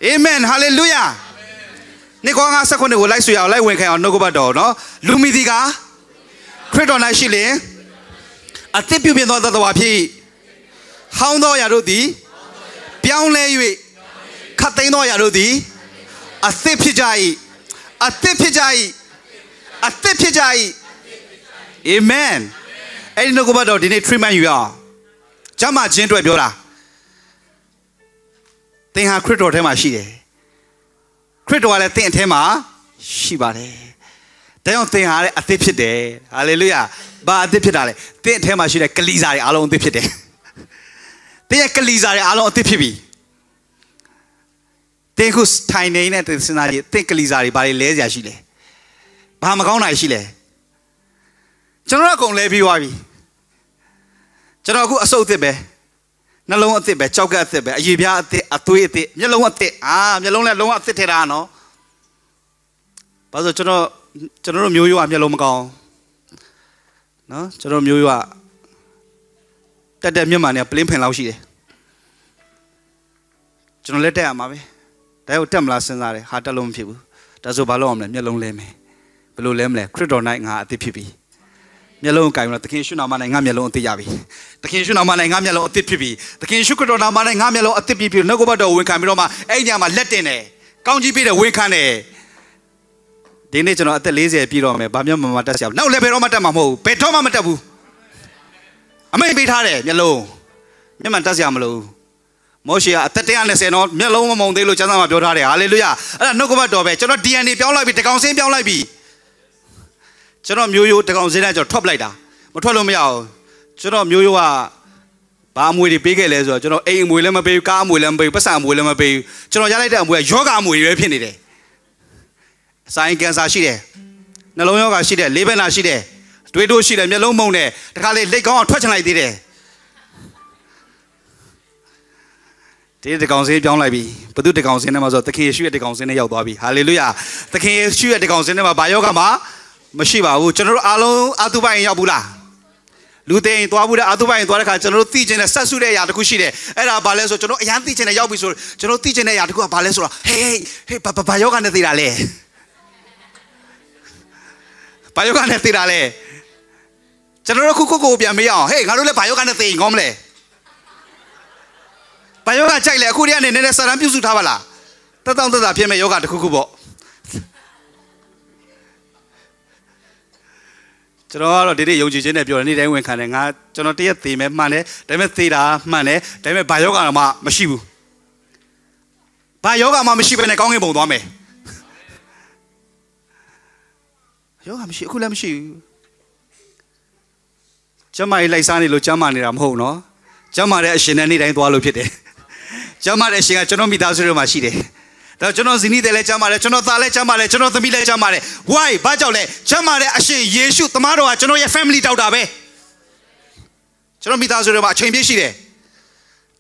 A: အာမင်ဟာလေလုယာနေကော59ကိုလိုက်ဆွေအောင်လိုက်ဝင်ခံအောင်နှုတ်ကပတ်တော်နော်လူမီဒီကခရစ်တော်၌ရှိလင်အသစ်ပြုပြင်သောသတ္တဝါဖြစ်ဟောင်းသောရာတို့သည်ပြောင်းလဲ၍ခတ်သိမ်းသောရာတို့သည်အသစ်ဖြစ်ကြ၏အသစ်ဖြစ်ကြ၏အသစ်ဖြစ်ကြ၏အာမင်အဲ့ဒီနှုတ်ကပတ်တော်ဒီနေ့ treatment ယူရအောင်ကျမ်းမာခြင်းအတွက်ပြောတာသင်ဟာခရစ်တော်ထဲမှာရှိတယ်ခရစ်တော်ကလည်းသင်အထဲမှာရှိပါတယ်ဒါကြောင့်သင်ဟာတဲ့အသစ်ဖြစ်တယ်ဟာလေလုယာဘာအသစ်ဖြစ်တာလဲသင်အထဲမှာရှိတဲ့ကလီစာတွေအားလုံးအသစ်ဖြစ်တယ်သင်ရဲ့ကလီစာတွေအားလုံးအသစ်ဖြစ်ပြီသင်ခုထိုင်နေတဲ့သင်စဉ်းစားကြည့်သင်ကလီစာတွေဘာတွေလဲစရာရှိလဲဘာမကောင်းတာရှိလဲကျွန်တော်အကုန်လဲပြီးသွားပြီကျွန်တော်အခုအဆုတ်အသစ်ပဲနှလုံးအသစ်ပဲကြောက်ကပ်အသစ်ပဲအရေပြားအသစ်အသွေးအသစ်မျက်လုံးအသစ်အာမျက်လုံးလည်းလုံးဝအသစ်ထဲတာနော်ဘာလို့ကျွန်တော်ကျွန်တော်တို့မျိုးရိုးကမျက်လုံးမကောင်းနော်ကျွန်တော်မျိုးရိုးကတက်တက်မျက်မှန်နဲ့ပလင်းဖင်လောက်ရှိတယ်ကျွန်တော်လက်တက်ရမှာပဲဒါရောက်တက်မလားစဉ်းစားတယ်ဟာတက်လို့မဖြစ်ဘူးဒါဆိုဘာလုပ်အောင်လဲမျက်လုံးလဲမယ်ဘယ်လိုလဲမလဲခရစ်တော်နိုင်ငါအသစ်ဖြစ်ပြီမျက်လုံးကိုင်တော့သခင်ရှုနာမ၌ငါမျက်လုံးအသစ်ရပြီသခင်ရှုနာမ၌ငါမျက်လုံးအသစ်ဖြစ်ပြီသခင်ရှုခရစ်တော်နာမ၌ငါမျက်လုံးအသစ်ဖြစ်ပြီနှုတ်ကပတ်တော်ဝန်ခံပြီးတော့မှအဲ့ညမှာလက်တင်တယ်ကောင်းကြီးပြည့်တဲ့ဝန်ခံတယ်ဒီနေ့ကျွန်တော်အသက်40ပြည့်တော့မယ်ဘာမျက်မှမတက်စရာနောက်လည်းဘယ်တော့မှတက်မှာမဟုတ်ဘူးဘယ်တော့မှမတက်ဘူးအမိန်ပေးထားတယ်မျက်လုံးမျက်မှန်တက်စရာမလိုဘူးမောရှေကအသက်130တော့မျက်လုံးမမုံသေးလို့ကျမ်းစာမှာပြောထားတယ်ဟာလေလုယာအဲ့ဒါနှုတ်ကပတ်တော်ပဲကျွန်တော် DNA ပြောင်းလိုက်ပြီတကောင်စင်းပြောင်းလိုက်ပြီကျွန်တော်မျိုးရိုးတကောင်စင်းလိုက်ကျွန်တော်ထွက်ပလိုက်တာမထွက်လို့မရဘူးကျွန်တော်မျိုးရိုးကဘာအမွေတွေပေးခဲ့လဲဆိုတော့ကျွန်တော်အိမ်အမွေလည်းမပေးဘူးကားအမွေလည်းမပေးဘူးပတ်စံအမွေလည်းမပေးဘူးကျွန်တော်ရလိုက်တဲ့အမွေကယောဂအမွေတွေပဲဖြစ်နေတယ်အဆိုင်ကင်ဆာရှိတယ်နှလုံးယောဂရှိတယ်လေးဘက်နာရှိတယ်တွေးတိုးရှိတယ်မျက်လုံးမုံတယ်တခါလေလက်ကောင်းအောင်ထွက်ချင်လိုက်သေးတယ်ဒီတကောင်စင်းပြောင်းလိုက်ပြီဘုသူတကောင်စင်းနဲ့မှာဆိုသခင်ယေရှုရဲ့တကောင်စင်းနဲ့ရောက်သွားပြီဟာလေလုယာသခင်ယေရှုရဲ့တကောင်စင်းနဲ့မှာဘာယောဂမှာမရှိပါဘူးကျွန်တော်တို့အားလုံးအာတုပိုင်ရောက်ဘူးလားလူသိရင်သွားဘူးတဲ့အာတုပိုင်သွားတဲ့ခါကျွန်တော်တို့သိချင်တဲ့ဆက်စုတဲ့အရာတခုရှိတယ်အဲ့ဒါဘာလဲဆိုကျွန်တော်အရန်သိချင်တဲ့ရောက်ပြီဆိုကျွန်တော်သိချင်တဲ့အရာတခုကဘာလဲဆိုတော့ဟေးဟေးဘာဘာယောဂနဲ့သိတာလဲဘာယောဂနဲ့သိတာလဲကျွန်တော်တို့ခုခုကိုပြန်မေးအောင်ဟေးငါတို့လည်းဘာယောဂနဲ့သိရင်ကောင်းမလဲဘာယောဂကြိုက်လဲအခုတည်းကနေနည်းနည်းစာရန်ပြုစုထားပါလားတက်တောင့်တက်တာဖြစ်မဲ့ယောဂတခုခုပေါ့ကျွန်တော်ကတော့ဒီနေ့ယုံကြည်ခြင်းနဲ့ပြောတယ်နေ့တိုင်းဝန်ခံတယ်ငါကျွန်တော်တရက်သေမယ်မှန်တယ်ဒါပေမဲ့သေတာမှန်တယ်ဒါပေမဲ့ဘာယောဂါတော့မှမရှိဘူးဘာယောဂါမှမရှိဘဲနဲ့ကောင်းကင်ဘုံသွားမယ်ယောဂါမရှိအခုလည်းမရှိဘူးကျမကြီးလိုက်စားနေလို့ကျမနေတာမဟုတ်နော်ကျမတဲ့အရှင်နဲ့နေ့တိုင်းသွားလို့ဖြစ်တယ်ကျမတဲ့အရှင်ကကျွန်တော်မိသားစုတွေမှာရှိတယ်ဒါကျွန်တော်ဇနီးတယ်လည်းကြားပါတယ်ကျွန်တော်သားလည်းကြားပါတယ်ကျွန်တော်သမီးလည်းကြားပါတယ် why ဘာကြောင့်လဲကြားပါတယ်အရှင်ယေရှုတမန်တော်ကကျွန်တော်ရဲ့ family တောက်တာပဲကျွန်တော်မိသားစုတွေမှာအချိန်ပြည့်ရှိတယ်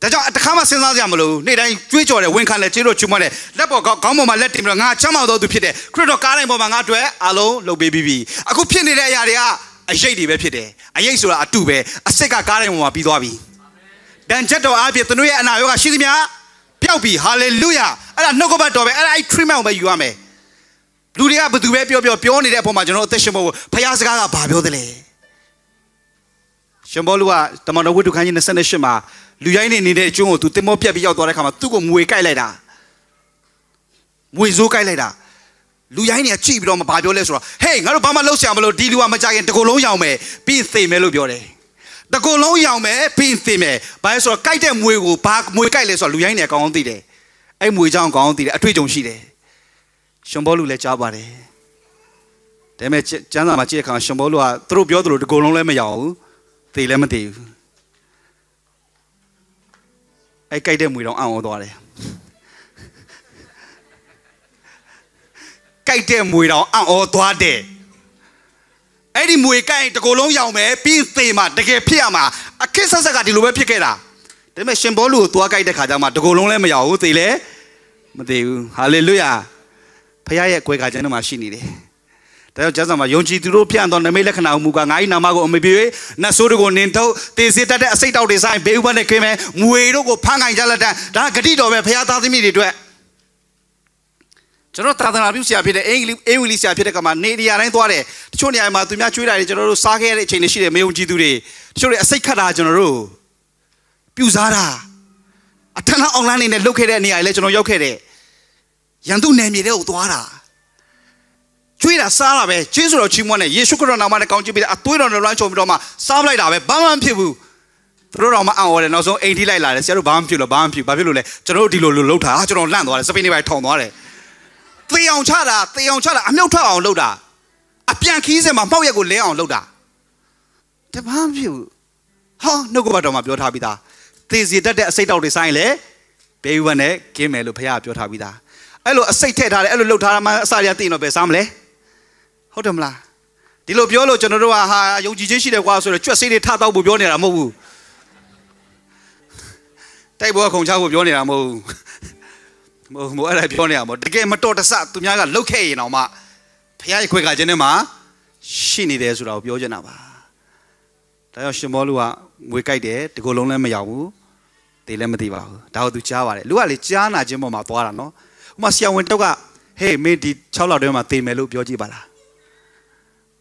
A: ဒါကြောင့်တခါမှစဉ်းစားစရာမလိုဘူးနေ့တိုင်းကြွေးကြော်တယ်ဝန်ခံတယ်ကျေးဇူးချီးမွမ်းတယ်လက်ပေါ်ကောင်းပေါ်မှာလက်တင်ပြီးတော့ငါချမ်းသာတော်သူဖြစ်တယ်ခရစ်တော်ကားတိုင်းပေါ်မှာငါအတွက်အလုံးလှုပ်ပေးပြီးပြီအခုဖြစ်နေတဲ့အရာတွေကအရေးတွေပဲဖြစ်တယ်အရေးဆိုတာအတုပဲအစစ်ကကားတိုင်းပေါ်မှာပြီးသွားပြီဒဏ်ချက်တော်အပြည့်သူတို့ရဲ့အနာရောဂါရှိသမျှပျောက်ပြီဟာလေလုယာအဲ့ဒါနှုတ်ကပတ်တော်ပဲအဲ့ဒါအဲ့ treatment ကိုပဲယူရမယ်လူတွေကဘယ်သူပဲပြောပြောပြောနေတဲ့အပေါ်မှာကျွန်တော်အသက်ရှင်ဖို့ဘုရားစကားကဘာပြောသလဲရှင်ဘောလူကတမန်တော်ဝိတုခန်းကြီး28မှာလူရိုင်းနေနေတဲ့အကျုံးကိုသူတင်မောပြက်ပြီးရောက်သွားတဲ့ခါမှာသူ့ကိုမွေကြိုက်လိုက်တာမွေစိုးကြိုက်လိုက်တာလူရိုင်းတွေကကြည့်ပြီးတော့မဘာပြောလဲဆိုတော့ဟေးငါတို့ဘာမှလုပ်ဆရာမလို့ဒီလူကမကြခင်တကူလုံးရောင်မယ်ပြီးသေမယ်လို့ပြောတယ်တကူလုံးရောင်မယ်ပြီးသိမယ်ဘာလဲဆိုတော့ကြိုက်တဲ့မွေကိုဘာမွေကြိုက်လဲဆိုတော့လူရိုင်းတွေကောင်းအောင်သိတယ်အဲ့မွေကြောင့်ကောင်းအောင်သိတယ်အထွေကြုံရှိတယ်ရှင်ဘောလူလည်းကြားပါတယ်ဒါပေမဲ့ကျမ်းစာမှာကြည့်တဲ့အခါရှင်ဘောလူကသူတို့ပြောသလိုတကူလုံးလည်းမရောင်ဘူးသိလည်းမသိဘူးအဲ့ကြိုက်တဲ့မွေတော့အံ့ဩသွားတယ်ကြိုက်တဲ့မွေတော့အံ့ဩသွားတယ်အဲ့ဒီမွေကဲ့တကိုယ်လုံးရောင်ပဲပြီးသေမှာတကယ်ဖြစ်ရမှာအခက်ဆက်ဆက်ကဒီလိုပဲဖြစ်ခဲ့တာဒါပေမဲ့ရှင်ဘောလူကိုသွားကြိုက်တဲ့ခါကျမှတကိုယ်လုံးလည်းမရောဘူးသေလည်းမသေးဘူးဟာလေလုယာဖခင်ရဲ့အကွဲကကျွန်တော်မှာရှိနေတယ်ဒါကြောင့်ကျမ်းစာမှာယုံကြည်သူတို့ပြန့်သောနမိတ်လက္ခဏာမူကငါ၏နာမကိုအမပြေ၍နတ်ဆိုးတို့ကိုနင်ထုတ်တေစေတတ်တဲ့အစိတ်တောက်တွေဆိုင်ဘေးဥပနဲ့ခင်းမယ်ငွေတို့ကိုဖမ်းခိုင်ကြလက်တန်ဒါဂတိတော်ပဲဖခင်သားသမီးတွေအတွက်ကျွန်တော်သာသနာပြုဆရာဖြစ်တဲ့အင်္ဂလိပ်အင်္ဂလိပ်ဆရာဖြစ်တဲ့ကမှာနေနေရာတိုင်းသွားတယ်တချို့နေရာမှာသူများကျွေးတာတွေကျွန်တော်တို့စားခဲ့ရတဲ့အချိန်တွေရှိတယ်မယုံကြည်သူတွေတချို့တွေအစိတ်ခတ်တာကျွန်တော်တို့ပြူစားတာအထက်လောက်အောင်လန်းနေနဲ့လှုပ်ခဲ့တဲ့နေရာတွေလည်းကျွန်တော်ရောက်ခဲ့တယ်ရန်သူနယ်မြေတွေကိုသွားတာကျွေးတာစားတာပဲကျေးဇူးတော်ချီးမွမ်းတယ်ယေရှုခရစ်တော်နာမနဲ့ကောင်းချီးပေးတယ်အသွေးတော်နဲ့လွှမ်းခြုံပြီးတော့မှစားပလိုက်တာပဲဘာမှမဖြစ်ဘူးသူတို့တော်မှအံ့ဩတယ်နောက်ဆုံးအိမ်ထိလိုက်လာတယ်ဆရာတို့ဘာမှမဖြစ်လို့ဘာမှမဖြစ်ဘာဖြစ်လို့လဲကျွန်တော်တို့ဒီလိုလိုလှုပ်တာကျွန်တော်လန့်သွားတယ်စပင်းတွေပဲထောင်သွားတယ်သေအောင်ချတာသေအောင်ချတာအမြုပ်ထွက်အောင်လုပ်တာအပြန်ခီးစင်မှာမှောက်ရက်ကိုလဲအောင်လုပ်တာတပားမြူဟာနှုတ်ကပတော်မှာပြောထားပြီးသားသေစီတတ်တဲ့အစိတ်တောက်တွေဆိုင်လေဘေးဝတ်နဲ့ကင်းမယ်လို့ဖခင်ကပြောထားပြီးသားအဲ့လိုအစိတ်ထည့်ထားတယ်အဲ့လိုလှုပ်ထားတာမှအစာရသိရင်တော့ပဲစားမလဲဟုတ်တယ်မလားဒီလိုပြောလို့ကျွန်တော်တို့ကဟာယုံကြည်ခြင်းရှိတယ်ကွာဆိုတော့ကြွက်စိတ်တွေထထောက်ဖို့ပြောနေတာမဟုတ်ဘူးတိုက်ပွဲခုံချဖို့ပြောနေတာမဟုတ်ဘူးမိုးအဲ့ဒါပြောနေရမှာတကယ်မတော်တဆသူများကလှုပ်ခဲ့ရင်တော့မှဖခင်ရဲ့ခွေကခြင်းနဲ့မှရှိနေတယ်ဆိုတာကိုပြောချင်တာပါဒါကြောင့်ရှင်မောလူကငွေကြိုက်တယ်တကူလုံးလည်းမရောက်ဘူးတေလည်းမသိပါဘူးဒါကိုသူကြားပါတယ်လူကလေကြားနာခြင်းပေါ်မှာသွားတာနော်ဥမာဆရာဝန်တောက်ကဟေးမင်းဒီ6လတွင်းမှာတေမယ်လို့ပြောကြည့်ပါလား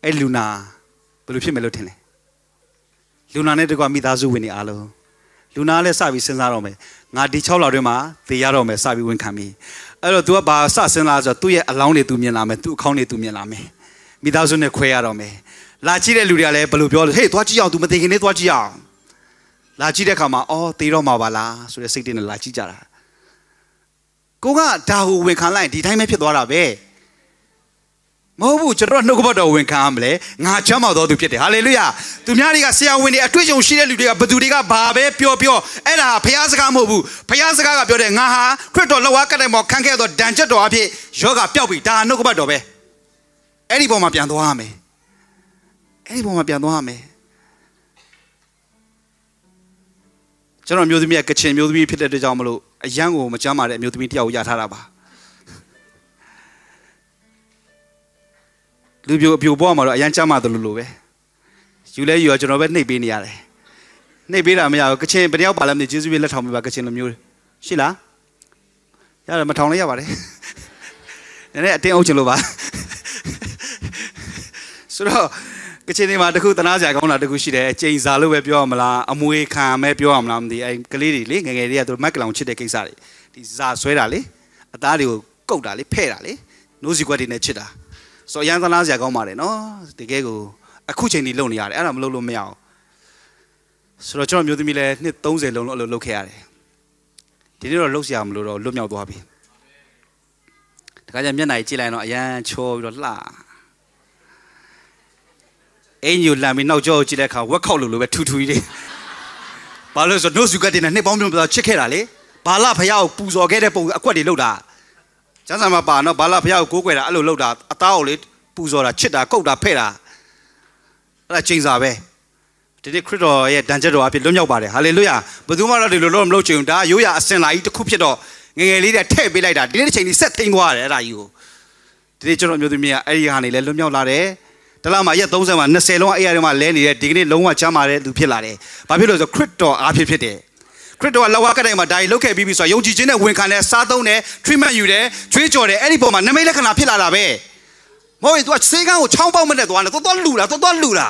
A: အဲ့လူနာဘယ်လိုဖြစ်မယ်လို့ထင်လဲလူနာနဲ့တကွာမိသားစုဝင်နေအားလုံးလူနာလည်းစပြီးစဉ်းစားတော့မယ်ငါဒီ6လတွင်းမှာသေရတော့မယ်စပြီးဝန်ခံပြီအဲ့တော့ तू ကဘာစစဉ်းစားဆိုတော့သူ့ရဲ့အလောင်းတွေ तू မြင်လာမယ်သူ့အခေါင်းတွေ तू မြင်လာမယ်မိသားစုနဲ့ခွဲရတော့မယ်လာကြည့်တဲ့လူတွေကလည်းဘယ်လိုပြောလဲဟေးသွားကြည့်အောင် तू မသိခင်လေးသွားကြည့်အောင်လာကြည့်တဲ့ခါမှာအော်သေတော့မှာပါလားဆိုတဲ့စိတ်တွေနဲ့လာကြည့်ကြတာကိုကဒါဟိုဝန်ခံလိုက်ဒီတိုင်းပဲဖြစ်သွားတာပဲမဟုတ်ဘူးကျွန်တော်နှုတ်ကပတ်တော်ဝင်ခံရမလဲငါချမ်းသာတော်သူဖြစ်တယ်ဟာလေလုယာသူများတွေကဆရာဝန်တွေအတွေ့အကြုံရှိတဲ့လူတွေကဘသူတွေကဘာပဲပြောပြောအဲ့ဒါဘုရားစကားမဟုတ်ဘူးဘုရားစကားကပြောတယ်ငါဟာခရစ်တော်လက်ဝါးကတိုင်ပေါ်ခံခဲ့သောဒဏ်ချက်တော်အဖြစ်ယောဂပျောက်ပြီဒါနှုတ်ကပတ်တော်ပဲအဲ့ဒီပုံမှာပြန်သွားရမယ်အဲ့ဒီပုံမှာပြန်သွားရမယ်ကျွန်တော်မျိုးသမီးကကချင်မျိုးသမီးဖြစ်တဲ့အတွက်ကြောင့်မလို့အရန်ကိုမကြမ်းပါတဲ့အမျိုးသမီးတယောက်ကိုရထားတာပါ။လူပြိုအပြိုဘွားမှာတော့အရန်ကြမ်းမှတလူလိုပဲယူလဲယူရကျွန်တော်ပဲနှိပ်ပေးနေရတယ်နှိပ်ပေးတာမရဘူးကချင်ဘယ်တယောက်ပါလဲမသိဂျေစုပြလက်ထောင်ပေးပါကချင်လိုမျိုးရှိလားရတယ်မထောင်လည်းရပါတယ်နည်းနည်းအတင်းအုပ်ချင်လို့ပါဆိုတော့ကချင်ဒီမှာတခုတနာစရာကောင်းတာတခုရှိတယ်အချိန်စာလို့ပဲပြောရမလားအမွေခံမဲပြောရမလားမသိအဲကလေးတွေလေငငယ်တွေကသူမက်ကလောင်ချစ်တဲ့ကိစ္စတွေဒီစာဆွဲတာလေအသားတွေကိုကုတ်တာလေဖဲ့တာလေနိုးစီကွက်တွေနဲ့ချစ်တာဆိုရန်သလားစရာကောင်းပါတယ်နော်တကယ်ကိုအခုချိန်ဒီလုံနေရတယ်အဲ့ဒါမလုပ်လို့မရအောင်ဆိုတော့ကျွန်တော်မျိုးသမီးလည်းနှစ်30လုံးလုံးအဲ့လိုလုပ်ခဲ့ရတယ်ဒီနေ့တော့လှုပ်ရှားမလို့တော့လွတ်မြောက်သွားပြီတခါကျမျက်နှာကြီးကြည့်လိုက်တော့အရန်ချောပြီးတော့လှအင်းယူလမ်းပြီးနောက်ကျောကြည့်တဲ့အခါဝက်ခောက်လို့လိုပဲထူထူကြီးတွေဘာလို့ဆိုတော့နှုတ်စုကတင်နဲ့နှစ်ပေါင်းပြုံးပြတော့ချစ်ခဲ့တာလေဘာလဖယားကိုပူဇော်ခဲ့တဲ့ပုံအကွက်တွေလှုပ်တာကျမ်းစာမှာပါနော်ဘာလာဖះကိုကိုးကွယ်တာအဲ့လိုလုပ်တာအသားကိုလေပူဇော်တာချစ်တာကုတ်တာဖဲ့တာအဲ့ဒါချိန်စာပဲဒီနေ့ခရစ်တော်ရဲ့ဒဏ်ချက်တော်အဖြစ်လွတ်မြောက်ပါတယ်ဟာလေလုယာဘယ်သူမှတော့ဒီလိုလုပ်မလို့ချင်ဘူးဒါရိုးရာအစင်လာကြီးတစ်ခုဖြစ်တော့ငငယ်လေးတည်းထည့်ပေးလိုက်တာဒီနေ့ချိန်ကြီးဆက်သိမ်းသွားတယ်အဲ့ဒါကြီးကိုဒီနေ့ကျွန်တော်မျိုးသမီးကအဲ့ဒီဟာနေလဲလွတ်မြောက်လာတယ်တလားမှာရက်30မှာ20လုံးအဲ့ရတွေမှာလဲနေတယ်ဒီကနေ့လုံးဝချမ်းမာတဲ့သူဖြစ်လာတယ်ဘာဖြစ်လို့ဆိုခရစ်တော်အားဖြင့်ဖြစ်တယ်ခရစ်တော်ကလက်ဝါးကတိုင်မှာဒါကြီးလုတ်ခဲ့ပြီးပြီဆိုတာယုံကြည်ခြင်းနဲ့ဝန်ခံတယ်စားသုံးတယ် treatment ယူတယ်ကြွေးကြော်တယ်အဲ့ဒီပုံမှာနမိတ်လက္ခဏာဖြစ်လာတာပဲမဟုတ်ရင် तू စေကန်းကိုချောင်းပေါက်မနဲ့သွားနဲ့သွားသွားလှူတာသွားသွားလှူတာ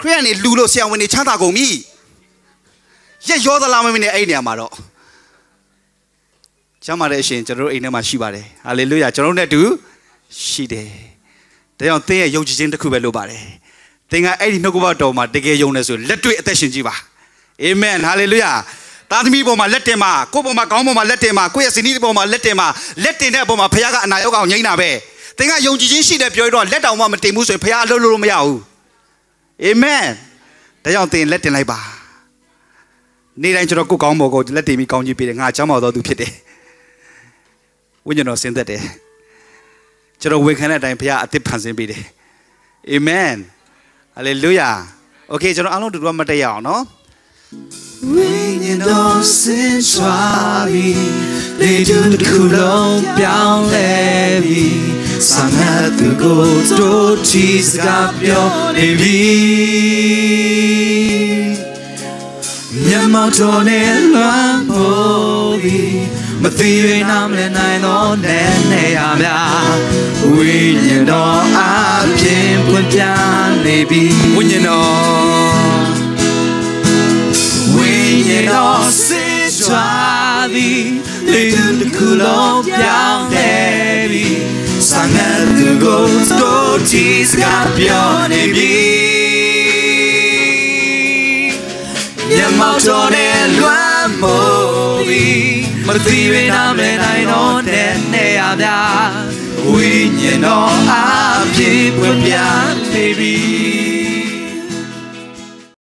A: ခရစ်ကနေလှူလို့ဆရာဝန်တွေချမ်းသာကုန်ပြီရက်ရောသလားမမင်းနဲ့အဲ့နေရာမှာတော့ကျမ်းမာတဲ့အရှင်ကျွန်တော်တို့အိမ်ထဲမှာရှိပါတယ်ဟာလေလုယာကျွန်တော်တို့နဲ့တူရှိတယ်ဒါကြောင့်သင်ရဲ့ယုံကြည်ခြင်းတစ်ခုပဲလိုပါတယ်သင်ကအဲ့ဒီနှုတ်ကပတော်မှာတကယ်ယုံနေဆိုလက်တွေ့အသက်ရှင်ကြည့်ပါအာမင်ဟာလေလုယာသားသမီးပေါ်မှာလက်တင်မှာကိုယ့်ပေါ်မှာကောင်းပေါ်မှာလက်တင်မှာကိုယ့်ရဲ့ဇနီးပေါ်မှာလက်တင်မှာလက်တင်တဲ့အပေါ်မှာဖခင်ကအနာရောဂါကိုငြိမ်းတာပဲသင်ကယုံကြည်ခြင်းရှိတယ်ပြောရတော့လက်တောင်မှမတင်ဘူးဆိုရင်ဖခင်အလုပ်လုပ်လို့မရဘူးအာမင်ဒါကြောင့်သင်လက်တင်လိုက်ပါနေ့တိုင်းကျွန်တော်ကိုယ်ကောင်းပေါ်ကိုလက်တင်ပြီးကောင်းကြီးပေးတယ်ငါအချမ်းပါတော်သူဖြစ်တယ်ဝိညာဉ်တော်ဆင်းသက်တယ်ကျွန်တော်ဝေခံတဲ့အတိုင်းဘုရားအသစ်ဖန်ဆင်းပေးတယ်အာမင်ဟာလေလုယာโอเคကျွန်တော်အားလုံးတူတူမတက်ရအောင်เนาะ每年都是抓比，你就苦弄表来比，上海的狗都提是个表来比。面貌多年乱不比，မသိ၍နားမလည်နိုင်သောနဲ့နဲ့ရများဝိညာဉ်တော်အပြင်ပွင့်ပြနေပြီဝိညာဉ်တော်跌落是抓地，对的骷髅掉黑里，上岸的狗狗只是卡表的比，也冒着的乱毛比，没地位那么难弄的那样的，为你弄阿皮不变 baby。